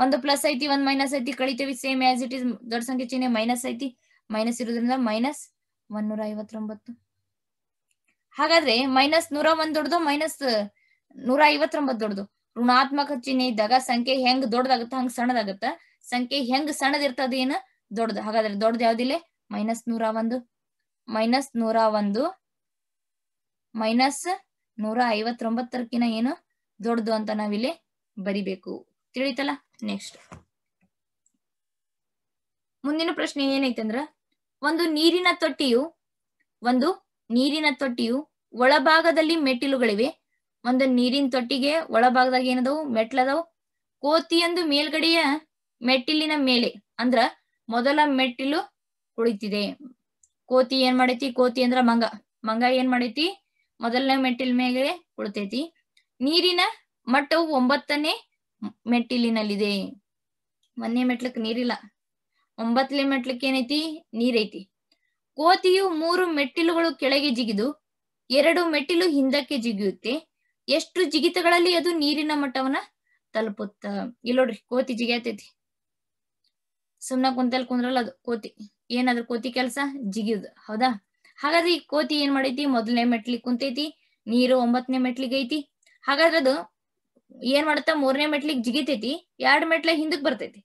ಒಂದು ಪ್ಲಸ್ ಐತಿ ಒಂದ್ ಮೈನಸ್ ಐತಿ ಕಳಿತೇವಿ ಸೇಮ್ ಆಸ್ ಇಟ್ ಇಸ್ ದೊಡ್ಡ ಸಂಖ್ಯೆ ಚಿಹ್ನೆ ಮೈನಸ್ ಐತಿ ಮೈನಸ್ ಇರೋದ್ರಿಂದ ಮೈನಸ್ ಒಂದ್ ಐವತ್ತೊಂಬತ್ತು ಹಾಗಾದ್ರೆ ಮೈನಸ್ ನೂರ ಒಂದ್ ದೊಡ್ಡದು ಮೈನಸ್ ನೂರ ಐವತ್ತೊಂಬತ್ತು ದೊಡ್ಡದು ಋಣಾತ್ಮಕ ಚಿಹ್ನೆ ಇದ್ದಾಗ ಸಂಖ್ಯೆ ಹೆಂಗ್ ದೊಡ್ಡದಾಗತ್ತ ಹಂಗ ಸಣ್ಣದಾಗತ್ತ ಸಂಖ್ಯೆ ಹೆಂಗ್ ಇರ್ತದ ಏನ ದೊಡ್ಡದು ಹಾಗಾದ್ರೆ ದೊಡ್ಡದು ಯಾವ್ದಿಲ್ಲ ಮೈನಸ್ ನೂರ ಒಂದು ಮೈನಸ್ ನೂರ ಒಂದು ಮೈನಸ್ ನೂರ ಐವತ್ತೊಂಬತ್ತರಕಿನ ಏನು ದೊಡ್ಡದು ಅಂತ ನಾವಿಲ್ಲಿ ಬರಿಬೇಕು ತಿಳಿತಲ್ಲ ನೆಕ್ಸ್ಟ್ ಮುಂದಿನ ಪ್ರಶ್ನೆ ಏನೈತಂದ್ರ ಒಂದು ನೀರಿನ ತೊಟ್ಟಿಯು ಒಂದು ನೀರಿನ ತೊಟ್ಟಿಯು ಒಳಭಾಗದಲ್ಲಿ ಮೆಟ್ಟಿಲುಗಳಿವೆ ಒಂದು ನೀರಿನ ತೊಟ್ಟಿಗೆ ಒಳಭಾಗದಾಗ ಏನದವು ಮೆಟ್ಲದವು ಕೋತಿಯೊಂದು ಮೇಲ್ಗಡೆಯ ಮೆಟ್ಟಿಲಿನ ಮೇಲೆ ಅಂದ್ರ ಮೊದಲ ಮೆಟ್ಟಿಲು ಕುಳಿತಿದೆ ಕೋತಿ ಏನ್ ಮಾಡೈತಿ ಕೋತಿ ಅಂದ್ರ ಮಂಗ ಮಂಗ ಏನ್ ಮಾಡೈತಿ ಮೊದಲನೇ ಮೆಟ್ಟಿಲ ಮೇಲೆ ಕುಳಿತೈತಿ ನೀರಿನ ಮಟ್ಟವು ಒಂಬತ್ತನೇ ಮೆಟ್ಟಿಲಿನಲ್ಲಿದೆ ಒಂದನೇ ಮೆಟ್ಲಕ್ ನೀರಿಲ್ಲ ಒಂಬತ್ತನೇ ಮೆಟ್ಲಕ್ ಏನೈತಿ ನೀರೈತಿ ಕೋತಿಯು ಮೂರು ಮೆಟ್ಟಿಲುಗಳು ಕೆಳಗೆ ಜಿಗಿದು ಎರಡು ಮೆಟ್ಟಿಲು ಹಿಂದಕ್ಕೆ ಜಿಗಿಯುತ್ತೆ ಎಷ್ಟು ಜಿಗಿತಗಳಲ್ಲಿ ಅದು ನೀರಿನ ಮಟ್ಟವನ್ನ ತಲುಪುತ್ತ ಇಲ್ಲೋಡ್ರಿ ಕೋತಿ ಜಿಗಿಯತೈತಿ ಸುಮ್ನ ಕುಂತಲ್ ಕುಂದ್ರಲ್ಲ ಅದು ಕೋತಿ ಏನಾದ್ರು ಕೋತಿ ಕೆಲ್ಸ ಜಿಗಿಯುದು ಹೌದಾ ಹಾಗಾದ್ರೆ ಈ ಕೋತಿ ಏನ್ ಮಾಡೈತಿ ಮೊದಲನೇ ಮೆಟ್ಲಿ ಕುಂತೈತಿ ನೀರು ಒಂಬತ್ತನೇ ಮೆಟ್ಲಿಗೆ ಐತಿ ಹಾಗಾದ್ರೆ ಅದು ಏನ್ ಮಾಡತ್ತ ಮೂರನೇ ಮೆಟ್ಲಿಗೆ ಜಿಗಿತೈತಿ ಎರಡ್ ಮೆಟ್ಲ ಹಿಂದಕ್ ಬರ್ತೈತಿ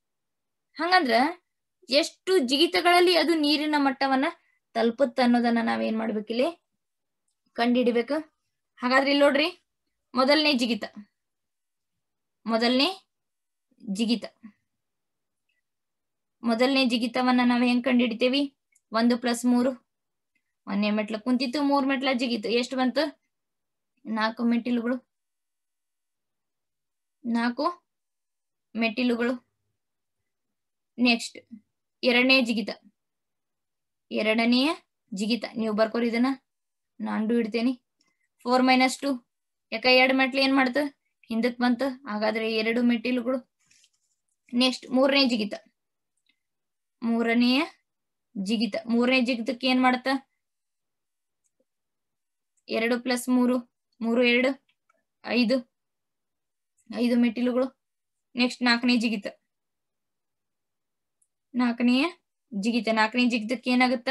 ಹಂಗಂದ್ರ ಎಷ್ಟು ಜಿಗಿತಗಳಲ್ಲಿ ಅದು ನೀರಿನ ಮಟ್ಟವನ್ನ ತಲುಪುತ್ತ ಅನ್ನೋದನ್ನ ನಾವೇನ್ ಮಾಡ್ಬೇಕಿಲ್ಲಿ ಕಂಡಿಡಿಬೇಕು ಹಾಗಾದ್ರೆ ಇಲ್ಲಿ ನೋಡ್ರಿ ಮೊದಲನೇ ಜಿಗಿತ ಮೊದಲನೇ ಜಿಗಿತ ಮೊದಲನೇ ಜಿಗಿತವನ್ನ ನಾವ್ ಹೆಂಗ್ ಕಂಡು ಹಿಡಿತೇವಿ ಒಂದು ಪ್ಲಸ್ ಮೂರು ಒಂದನೇ ಮೆಟ್ಲ ಕುಂತಿತ್ತು ಮೂರ್ ಮೆಟ್ಲ ಜಿಗಿತು ಎಷ್ಟು ಬಂತು ನಾಲ್ಕು ಮೆಟ್ಟಿಲುಗಳು ನಾಲ್ಕು ಮೆಟ್ಟಿಲುಗಳು ನೆಕ್ಸ್ಟ್ ಎರಡನೇ ಜಿಗಿತ ಎರಡನೆಯ ಜಿಗಿತ ನೀವು ಬರ್ಕೋರಿ ಇದನ್ನ ನಾನು ಇಡ್ತೇನೆ ಫೋರ್ ಮೈನಸ್ ಟು ಯಾಕ ಎರಡು ಮೆಟ್ಲು ಏನ್ ಮಾಡ್ತ ಹಿಂದಕ್ ಬಂತು ಹಾಗಾದ್ರೆ ಎರಡು ಮೆಟ್ಟಿಲುಗಳು ನೆಕ್ಸ್ಟ್ ಮೂರನೇ ಜಿಗಿತ ಮೂರನೆಯ ಜಿಗಿತ ಮೂರನೇ ಜಿಗಿತಕ್ಕೆ ಏನ್ ಮಾಡತ್ತ ಎರಡು ಪ್ಲಸ್ ಮೂರು ಮೂರು ಎರಡು ಐದು ಐದು ಮೆಟ್ಟಿಲುಗಳು ನೆಕ್ಸ್ಟ್ ನಾಲ್ಕನೇ ಜಿಗಿತ ನಾಲ್ಕನೆಯ ಜಿಗಿತ ನಾಲ್ಕನೇ ಜಿಗಿತಕ್ಕೆ ಏನಾಗುತ್ತ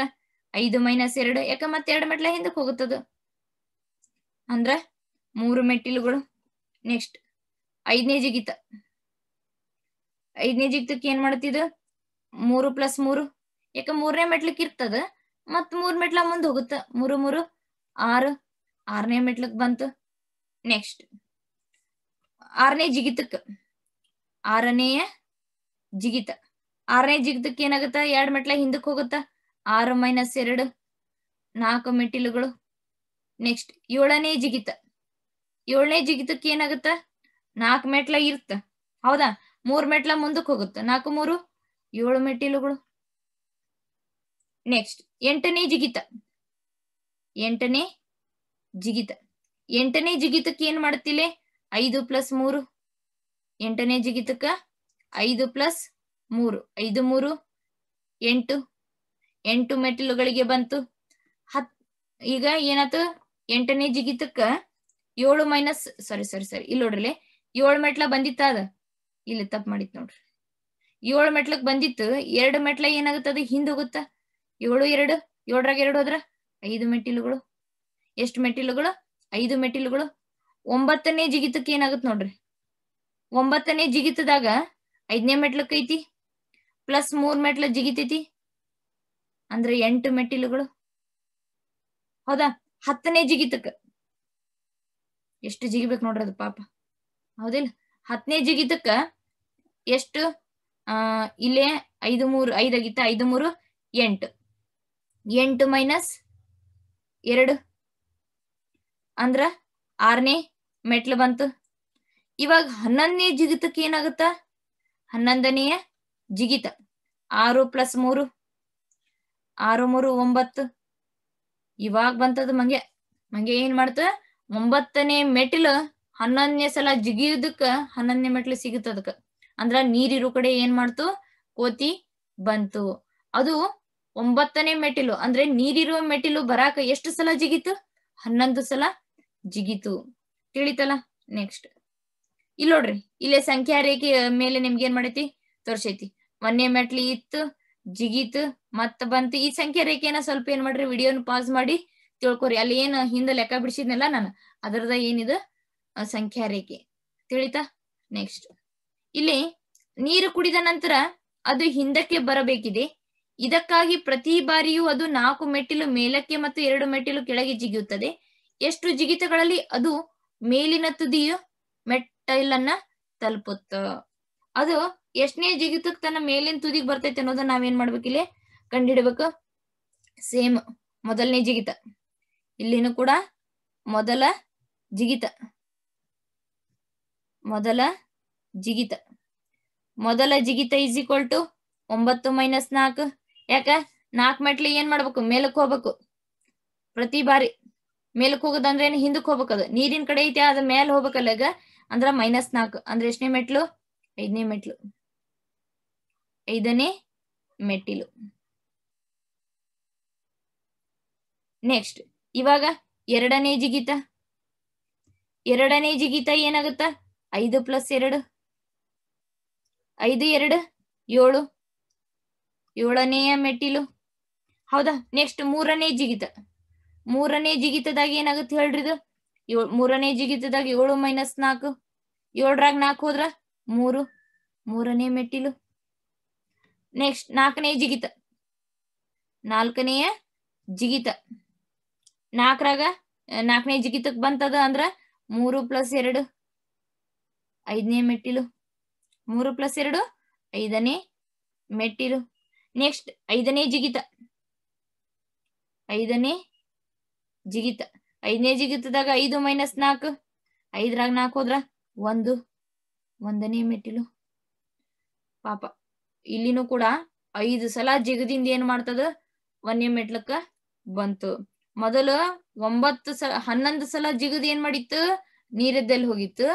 ಐದು ಮೈನಸ್ ಎರಡು ಯಾಕ ಮತ್ತೆ ಎರಡು ಮೆಟ್ಲ ಹಿಂದಕ್ಕೆ ಹೋಗುತ್ತದ ಅಂದ್ರ ಮೂರು ಮೆಟ್ಟಿಲುಗಳು ನೆಕ್ಸ್ಟ್ ಐದನೇ ಜಿಗಿತ ಐದನೇ ಜಿಗಿತಕ್ಕೆ ಏನ್ ಮಾಡುತ್ತಿದ್ದು ಮೂರು ಪ್ಲಸ್ ಮೂರು ಯಾಕೆ ಮೂರನೇ ಮೆಟ್ಲಕ್ ಇರ್ತದ ಮತ್ ಮೂರ್ ಮೆಟ್ಲ ಮುಂದ್ ಹೋಗುತ್ತ ಮೂರು ಮೂರು ಆರು ಆರನೇ ಮೆಟ್ಲಕ್ ಬಂತು ನೆಕ್ಸ್ಟ್ ಆರನೇ ಜಿಗಿತಕ್ ಆರನೆಯ ಜಿಗಿತ ಆರನೇ ಜಿಗಿತಕ್ ಏನಾಗುತ್ತ ಎರಡ್ ಮೆಟ್ಲ ಹಿಂದಕ್ ಹೋಗುತ್ತ ಆರು ಮೈನಸ್ ಎರಡು ನಾಲ್ಕು ಮೆಟ್ಟಿಲುಗಳು ನೆಕ್ಸ್ಟ್ ಏಳನೇ ಜಿಗಿತ ಏಳನೇ ಜಿಗಿತಕ್ ಏನಾಗುತ್ತ ನಾಲ್ಕು ಮೆಟ್ಲ ಇರ್ತ ಹೌದಾ ಮೂರ್ ಮೆಟ್ಲ ಮುಂದಕ್ ಹೋಗುತ್ತ ನಾಲ್ಕು ಮೂರು ಏಳು ಮೆಟ್ಟಿಲುಗಳು ನೆಕ್ಸ್ಟ್ ಎಂಟನೇ ಜಿಗಿತ ಎಂಟನೇ ಜಿಗಿತ ಎಂಟನೇ ಜಿಗಿತಕ್ಕೆ ಏನ್ ಮಾಡ್ತಿಲ್ಲ ಐದು ಪ್ಲಸ್ ಮೂರು ಎಂಟನೇ ಜಿಗಿತಕ್ಕ ಐದು ಪ್ಲಸ್ ಮೂರು ಐದು ಮೂರು ಎಂಟು ಎಂಟು ಮೆಟ್ಟಿಲುಗಳಿಗೆ ಬಂತು ಹತ್ ಈಗ ಏನಾಯ್ತು ಎಂಟನೇ ಜಿಗಿತಕ್ಕ ಏಳು ಮೈನಸ್ ಸಾರಿ ಸಾರಿ ಸಾರಿ ಇಲ್ಲಿ ನೋಡ್ರಿ ಏಳು ಮೆಟ್ಲ ಬಂದಿತ್ತ ಅದ ಇಲ್ಲಿ ತಪ್ಪು ಮಾಡಿತ್ ನೋಡ್ರಿ ಏಳು ಮೆಟ್ಲಕ್ ಬಂದಿತ್ತು ಎರಡು ಮೆಟ್ಲ ಏನಾಗುತ್ತದ ಹಿಂದ್ ಹೋಗುತ್ತ ಏಳು ಎರಡು ಏಳರಾಗ ಎರಡು ಹೋದ್ರ ಐದು ಮೆಟ್ಟಿಲುಗಳು ಎಷ್ಟು ಮೆಟ್ಟಿಲುಗಳು ಐದು ಮೆಟ್ಟಿಲುಗಳು ಒಂಬತ್ತನೇ ಜಿಗಿತಕ್ಕೆ ಏನಾಗುತ್ತೆ ನೋಡ್ರಿ ಒಂಬತ್ತನೇ ಜಿಗಿತದಾಗ ಐದನೇ ಮೆಟ್ಲಕ್ ಐತಿ ಪ್ಲಸ್ ಮೂರ್ ಮೆಟ್ಲ ಜಿಗಿತೈತಿ ಅಂದ್ರೆ ಎಂಟು ಮೆಟ್ಟಿಲುಗಳು ಹೌದಾ ಹತ್ತನೇ ಜಿಗಿತಕ್ಕ ಎಷ್ಟು ಜಿಗಿಬೇಕು ನೋಡ್ರಿ ಅದು ಪಾಪ ಹೌದಿಲ್ಲ ಹತ್ತನೇ ಜಿಗಿತಕ್ಕ ಎಷ್ಟು ಆ ಇಲ್ಲೇ ಐದು ಮೂರು ಐದಾಗಿತ್ತ ಐದು ಮೂರು ಎಂಟು ಎಂಟು ಮೈನಸ್ ಎರಡು ಅಂದ್ರ ಆರನೇ ಮೆಟ್ಲು ಬಂತು ಇವಾಗ ಹನ್ನೊಂದನೇ ಜಿಗಿತಕ್ಕೆ ಏನಾಗುತ್ತ ಹನ್ನೊಂದನೆಯ ಜಿಗಿತ ಆರು ಪ್ಲಸ್ ಮೂರು ಆರು ಮೂರು ಒಂಬತ್ತು ಇವಾಗ ಬಂತದ ಮಂಗೆ ಮಂಗೆ ಏನ್ ಮಾಡ್ತ ಒಂಬತ್ತನೇ ಮೆಟ್ಲು ಹನ್ನೊಂದನೇ ಸಲ ಜಿಗಿಯೋದಕ್ಕ ಹನ್ನೊಂದನೇ ಮೆಟ್ಲು ಸಿಗುತ್ತದಕ್ಕ ಅಂದ್ರ ನೀರಿರೋ ಕಡೆ ಏನ್ ಮಾಡ್ತು ಕೋತಿ ಬಂತು ಅದು ಒಂಬತ್ತನೇ ಮೆಟ್ಟಿಲು ಅಂದ್ರೆ ನೀರಿರುವ ಮೆಟ್ಟಿಲು ಬರಾಕ ಎಷ್ಟು ಸಲ ಜಿಗಿತು ಹನ್ನೊಂದು ಸಲ ಜಿಗಿತು ತಿಳಿತಲ್ಲ ನೆಕ್ಸ್ಟ್ ಇಲ್ಲಿ ನೋಡ್ರಿ ಇಲ್ಲೇ ಸಂಖ್ಯಾ ರೇಖೆ ಮೇಲೆ ನಿಮ್ಗೆ ಏನ್ ಮಾಡೈತಿ ತೋರ್ಸೈತಿ ಮೊನ್ನೆ ಮೆಟ್ಲಿ ಇತ್ತು ಜಿಗಿತು ಮತ್ತ ಬಂತು ಈ ಸಂಖ್ಯಾ ರೇಖೆನ ಸ್ವಲ್ಪ ಏನ್ ಮಾಡ್ರಿ ವಿಡಿಯೋನ ಪಾಸ್ ಮಾಡಿ ತಿಳ್ಕೊರಿ ಅಲ್ಲಿ ಏನ್ ಹಿಂದೆ ಲೆಕ್ಕ ಬಿಡಿಸಿದ್ನಲ್ಲ ನಾನು ಅದರದ ಏನಿದು ಸಂಖ್ಯಾ ರೇಖೆ ತಿಳಿತಾ ನೆಕ್ಸ್ಟ್ ಇಲ್ಲಿ ನೀರು ಕುಡಿದ ನಂತರ ಅದು ಹಿಂದಕ್ಕೆ ಬರಬೇಕಿದೆ ಇದಕ್ಕಾಗಿ ಪ್ರತಿ ಬಾರಿಯೂ ಅದು ನಾಲ್ಕು ಮೆಟ್ಟಿಲು ಮೇಲಕ್ಕೆ ಮತ್ತು ಎರಡು ಮೆಟ್ಟಿಲು ಕೆಳಗೆ ಜಿಗಿಯುತ್ತದೆ ಎಷ್ಟು ಜಿಗಿತಗಳಲ್ಲಿ ಅದು ಮೇಲಿನ ತುದಿಯು ಮೆಟ್ಟಲನ್ನ ತಲುಪುತ್ತ ಅದು ಎಷ್ಟನೇ ಜಿಗಿತಕ್ಕೆ ತನ್ನ ಮೇಲಿನ ತುದಿಗೆ ಬರ್ತೈತೆ ಅನ್ನೋದನ್ನ ನಾವೇನ್ ಇಲ್ಲಿ ಕಂಡಿಡಬೇಕು ಸೇಮ್ ಮೊದಲನೇ ಜಿಗಿತ ಇಲ್ಲಿನೂ ಕೂಡ ಮೊದಲ ಜಿಗಿತ ಮೊದಲ ಜಿಗಿತ ಮೊದಲ ಜಿಗಿತ ಈಸ್ ಈಕ್ವಲ್ ಟು ಒಂಬತ್ತು ಮೈನಸ್ ನಾಲ್ಕು ಯಾಕ ನಾಲ್ಕು ಮೆಟ್ಲಿ ಏನ್ ಮಾಡ್ಬೇಕು ಮೇಲಕ್ ಹೋಗ್ಬೇಕು ಪ್ರತಿ ಬಾರಿ ಮೇಲಕ್ ಹೋಗೋದಂದ್ರೆ ಏನು ಹಿಂದಕ್ಕೆ ಹೋಗ್ಬೇಕದು ನೀರಿನ ಕಡೆ ಐತಿ ಅದ ಮೇಲೆ ಹೋಗ್ಬೇಕಲ್ಲ ಈಗ ಅಂದ್ರ ಮೈನಸ್ ನಾಲ್ಕು ಅಂದ್ರೆ ಎಷ್ಟನೇ ಮೆಟ್ಲು ಐದನೇ ಮೆಟ್ಲು ಐದನೇ ಮೆಟ್ಟಿಲು ನೆಕ್ಸ್ಟ್ ಇವಾಗ ಎರಡನೇ ಜಿಗಿತ ಎರಡನೇ ಜಿಗಿತ ಏನಾಗುತ್ತ ಐದು ಪ್ಲಸ್ ಎರಡು ಐದು ಎರಡು ಏಳು ಏಳನೆಯ ಮೆಟ್ಟಿಲು ಹೌದಾ ನೆಕ್ಸ್ಟ್ ಮೂರನೇ ಜಿಗಿತ ಮೂರನೇ ಜಿಗಿತದಾಗ ಏನಾಗುತ್ತೆ ಹೇಳ್ರಿ ಇದು ಮೂರನೇ ಜಿಗಿತದಾಗ ಏಳು ಮೈನಸ್ ನಾಲ್ಕು ಏಳರಾಗ ನಾಲ್ಕು ಹೋದ್ರ ಮೂರು ಮೂರನೇ ಮೆಟ್ಟಿಲು ನೆಕ್ಸ್ಟ್ ನಾಲ್ಕನೇ ಜಿಗಿತ ನಾಲ್ಕನೆಯ ಜಿಗಿತ ನಾಲ್ಕರಾಗ ನಾಲ್ಕನೇ ಜಿಗಿತಕ್ ಬಂತದ ಅಂದ್ರ ಮೂರು ಪ್ಲಸ್ ಎರಡು ಐದನೇ ಮೆಟ್ಟಿಲು ಮೂರು ಪ್ಲಸ್ ಎರಡು ಐದನೇ ಮೆಟ್ಟಿಲು ನೆಕ್ಸ್ಟ್ ಐದನೇ ಜಿಗಿತ ಐದನೇ ಜಿಗಿತ ಐದನೇ ಜಿಗಿತದಾಗ ಐದು ಮೈನಸ್ ನಾಲ್ಕು ಐದ್ರಾಗ ನಾಲ್ಕು ಹೋದ್ರ ಒಂದು ಒಂದನೇ ಮೆಟ್ಟಿಲು ಪಾಪ ಇಲ್ಲಿನೂ ಕೂಡ ಐದು ಸಲ ಜಿಗದಿಂದ ಏನ್ ಮಾಡ್ತದ ಒಂದನೇ ಮೆಟ್ಲಕ್ಕ ಬಂತು ಮೊದಲು ಒಂಬತ್ತು ಸಲ ಹನ್ನೊಂದು ಸಲ ಜಿಗದ್ ಏನ್ ಮಾಡಿತ್ತು ನೀರದ್ದಲ್ಲಿ ಹೋಗಿತ್ತು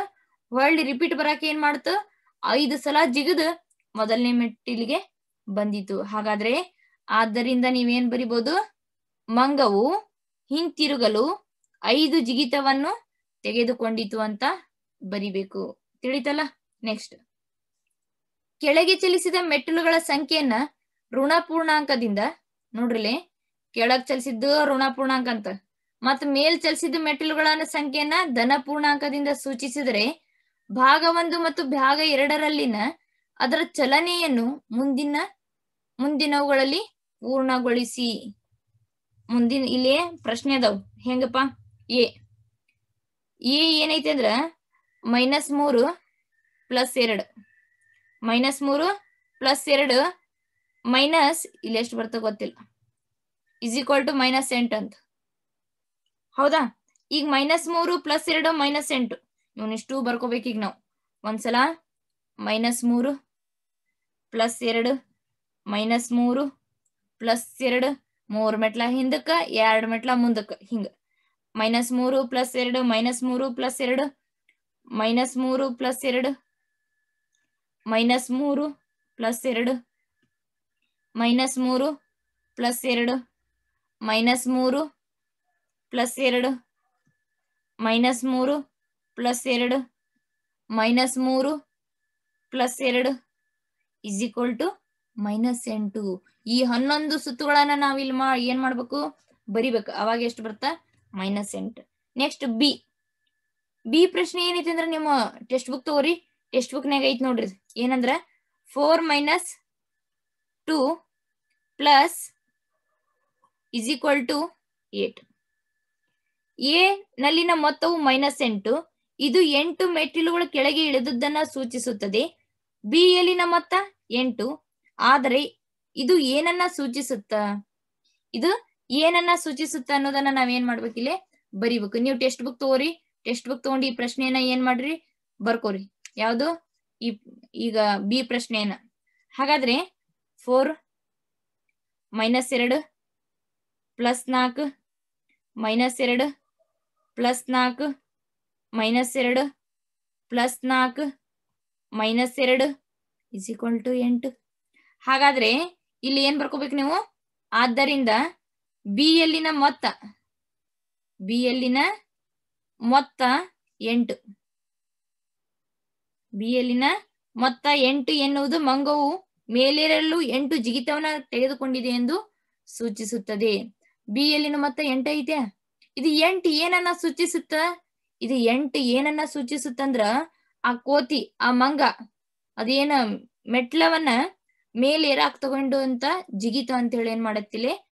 ಹೊಳ್ಳಿ ರಿಪೀಟ್ ಬರಾಕ ಏನ್ ಮಾಡ್ತು ಐದು ಸಲ ಜಿಗಿದು ಮೊದಲನೇ ಮೆಟ್ಟಿಲಿಗೆ ಬಂದಿತು ಹಾಗಾದ್ರೆ ಆದ್ದರಿಂದ ನೀವೇನ್ ಬರಿಬೋದು ಮಂಗವು ಹಿಂತಿರುಗಲು ಐದು ಜಿಗಿತವನ್ನು ತೆಗೆದುಕೊಂಡಿತು ಅಂತ ಬರಿಬೇಕು ತಿಳಿತಲ್ಲ ನೆಕ್ಸ್ಟ್ ಕೆಳಗೆ ಚಲಿಸಿದ ಮೆಟ್ಟಿಲುಗಳ ಸಂಖ್ಯೆಯನ್ನ ಋಣ ಪೂರ್ಣಾಂಕದಿಂದ ನೋಡ್ರಿಲಿ ಕೆಳಗ್ ಚಲಿಸಿದ್ದು ಋಣ ಪೂರ್ಣಾಂಕ ಅಂತ ಮತ್ತ ಮೇಲ್ ಚಲಿಸಿದ ಮೆಟ್ಟಿಲುಗಳ ಸಂಖ್ಯೆಯನ್ನ ಧನ ಪೂರ್ಣಾಂಕದಿಂದ ಸೂಚಿಸಿದ್ರೆ ಭಾಗ ಒಂದು ಮತ್ತು ಭಾಗ ಎರಡರಲ್ಲಿನ ಅದರ ಚಲನೆಯನ್ನು ಮುಂದಿನ ಮುಂದಿನವುಗಳಲ್ಲಿ ಪೂರ್ಣಗೊಳಿಸಿ ಮುಂದಿನ ಇಲ್ಲಿ ಪ್ರಶ್ನೆ ಅದಾವ್ ಹೆಂಗಪ್ಪ ಎ ಎ ಅಂದ್ರ ಮೈನಸ್ ಮೂರು ಪ್ಲಸ್ ಎರಡು ಮೈನಸ್ ಮೂರು ಪ್ಲಸ್ ಎರಡು ಮೈನಸ್ ಇಲ್ಲಿ ಎಷ್ಟು ಬರ್ತ ಗೊತ್ತಿಲ್ಲ ಇಸ್ ಈಕ್ವಲ್ ಟು ಮೈನಸ್ ಎಂಟು ಅಂತ ಹೌದಾ ಈಗ ಮೈನಸ್ ಮೂರು ಪ್ಲಸ್ ಎರಡು ಮೈನಸ್ ಎಂಟು ಇವನಿಷ್ಟು ಬರ್ಕೋಬೇಕೀಗ ನಾವು ಒಂದ್ಸಲ ಮೈನಸ್ ಮೂರು ಪ್ಲಸ್ ಎರಡು ಮೈನಸ್ ಮೂರು ಪ್ಲಸ್ ಎರಡು ಮೂರು ಮೆಟ್ಲ ಹಿಂದಕ್ಕ ಎರಡು ಮೆಟ್ಲ ಮುಂದಕ್ಕ ಹಿಂಗ ಮೈನಸ್ ಮೂರು ಪ್ಲಸ್ ಎರಡು ಮೈನಸ್ ಮೂರು ಪ್ಲಸ್ ಎರಡು ಮೈನಸ್ ಮೂರು ಪ್ಲಸ್ ಎರಡು ಮೈನಸ್ ಮೂರು ಪ್ಲಸ್ ಎರಡು ಮೈನಸ್ ಮೂರು ಪ್ಲಸ್ ಎರಡು ಮೈನಸ್ ಮೂರು ಪ್ಲಸ್ ಎರಡು ಮೈನಸ್ ಮೂರು ಪ್ಲಸ್ ಎರಡು ಮೈನಸ್ ಮೂರು ಪ್ಲಸ್ ಎರಡು ಇಸ್ ಈಕ್ವಲ್ ಟು ಮೈನಸ್ ಎಂಟು ಈ ಹನ್ನೊಂದು ಸುತ್ತುಗಳನ್ನ ನಾವಿಲ್ಲಿ ಮಾ ಏನ್ ಮಾಡ್ಬೇಕು ಬರಿಬೇಕು ಅವಾಗ ಎಷ್ಟು ಬರ್ತಾ ಮೈನಸ್ ಎಂಟು ನೆಕ್ಸ್ಟ್ ಬಿ ಬಿ ಪ್ರಶ್ನೆ ಏನೈತಿ ಅಂದ್ರೆ ನಿಮ್ಮ ಟೆಕ್ಸ್ಟ್ ಬುಕ್ ತಗೋರಿ ಟೆಕ್ಸ್ಟ್ ಬುಕ್ನಾಗ ಐತಿ ನೋಡ್ರಿ ಏನಂದ್ರ four minus two plus is equal to eight A ನಲ್ಲಿನ ಮೊತ್ತವು ಮೈನಸ್ ಎಂಟು ಇದು ಎಂಟು ಮೆಟ್ಟಿಲುಗಳು ಕೆಳಗೆ ಇಳಿದುದನ್ನ ಸೂಚಿಸುತ್ತದೆ ಬಿ ಎಲ್ಲಿನ ಮೊತ್ತ ಎಂಟು ಆದರೆ ಇದು ಏನನ್ನ ಸೂಚಿಸುತ್ತ ಇದು ಏನನ್ನ ಸೂಚಿಸುತ್ತ ಅನ್ನೋದನ್ನ ನಾವೇನ್ ಮಾಡ್ಬೇಕಿಲ್ಲಿ ಬರಿಬೇಕು ನೀವು ಟೆಕ್ಸ್ಟ್ ಬುಕ್ ತಗೋರಿ ಟೆಕ್ಸ್ಟ್ ಬುಕ್ ತಗೊಂಡು ಈ ಪ್ರಶ್ನೆಯನ್ನ ಏನ್ ಮಾಡ್ರಿ ಬರ್ಕೋರಿ ಯಾವ್ದು ಈ ಈಗ ಬಿ ಪ್ರಶ್ನೆಯನ್ನ ಹಾಗಾದ್ರೆ ಫೋರ್ ಮೈನಸ್ ಎರಡು ಪ್ಲಸ್ ನಾಲ್ಕು ಮೈನಸ್ ಎರಡು ಪ್ಲಸ್ ನಾಲ್ಕು ಮೈನಸ್ ಎರಡು ಪ್ಲಸ್ ನಾಲ್ಕು ಮೈನಸ್ ಎರಡು ಇಸ್ ಈಕ್ವಲ್ ಟು ಎಂಟು ಹಾಗಾದ್ರೆ ಇಲ್ಲಿ ಏನ್ ಬರ್ಕೋಬೇಕು ನೀವು ಆದ್ದರಿಂದ ಬಿ ಯಲ್ಲಿನ ಮೊತ್ತ ಬಿ ಯಲ್ಲಿನ ಮೊತ್ತ ಎಂಟು ಬಿ ಯಲ್ಲಿನ ಮೊತ್ತ ಎಂಟು ಎನ್ನುವುದು ಮಂಗವು ಮೇಲೇರಲ್ಲೂ ಎಂಟು ಜಿಗಿತವನ್ನ ತೆಗೆದುಕೊಂಡಿದೆ ಎಂದು ಸೂಚಿಸುತ್ತದೆ ಬಿ ಎಲ್ಲಿನ ಮೊತ್ತ ಎಂಟು ಐತೆ ಇದು ಎಂಟು ಏನನ್ನ ಸೂಚಿಸುತ್ತ ಇದು ಎಂಟು ಏನನ್ನ ಸೂಚಿಸುತ್ತಂದ್ರ ಆ ಕೋತಿ ಆ ಮಂಗ ಅದೇನ ಮೆಟ್ಲವನ್ನ ಏರಾಕ್ ತಗೊಂಡು ಅಂತ ಜಿಗಿತ ಅಂತ ಹೇಳಿ ಏನ್ ಮಾಡತ್ತಿಲೆ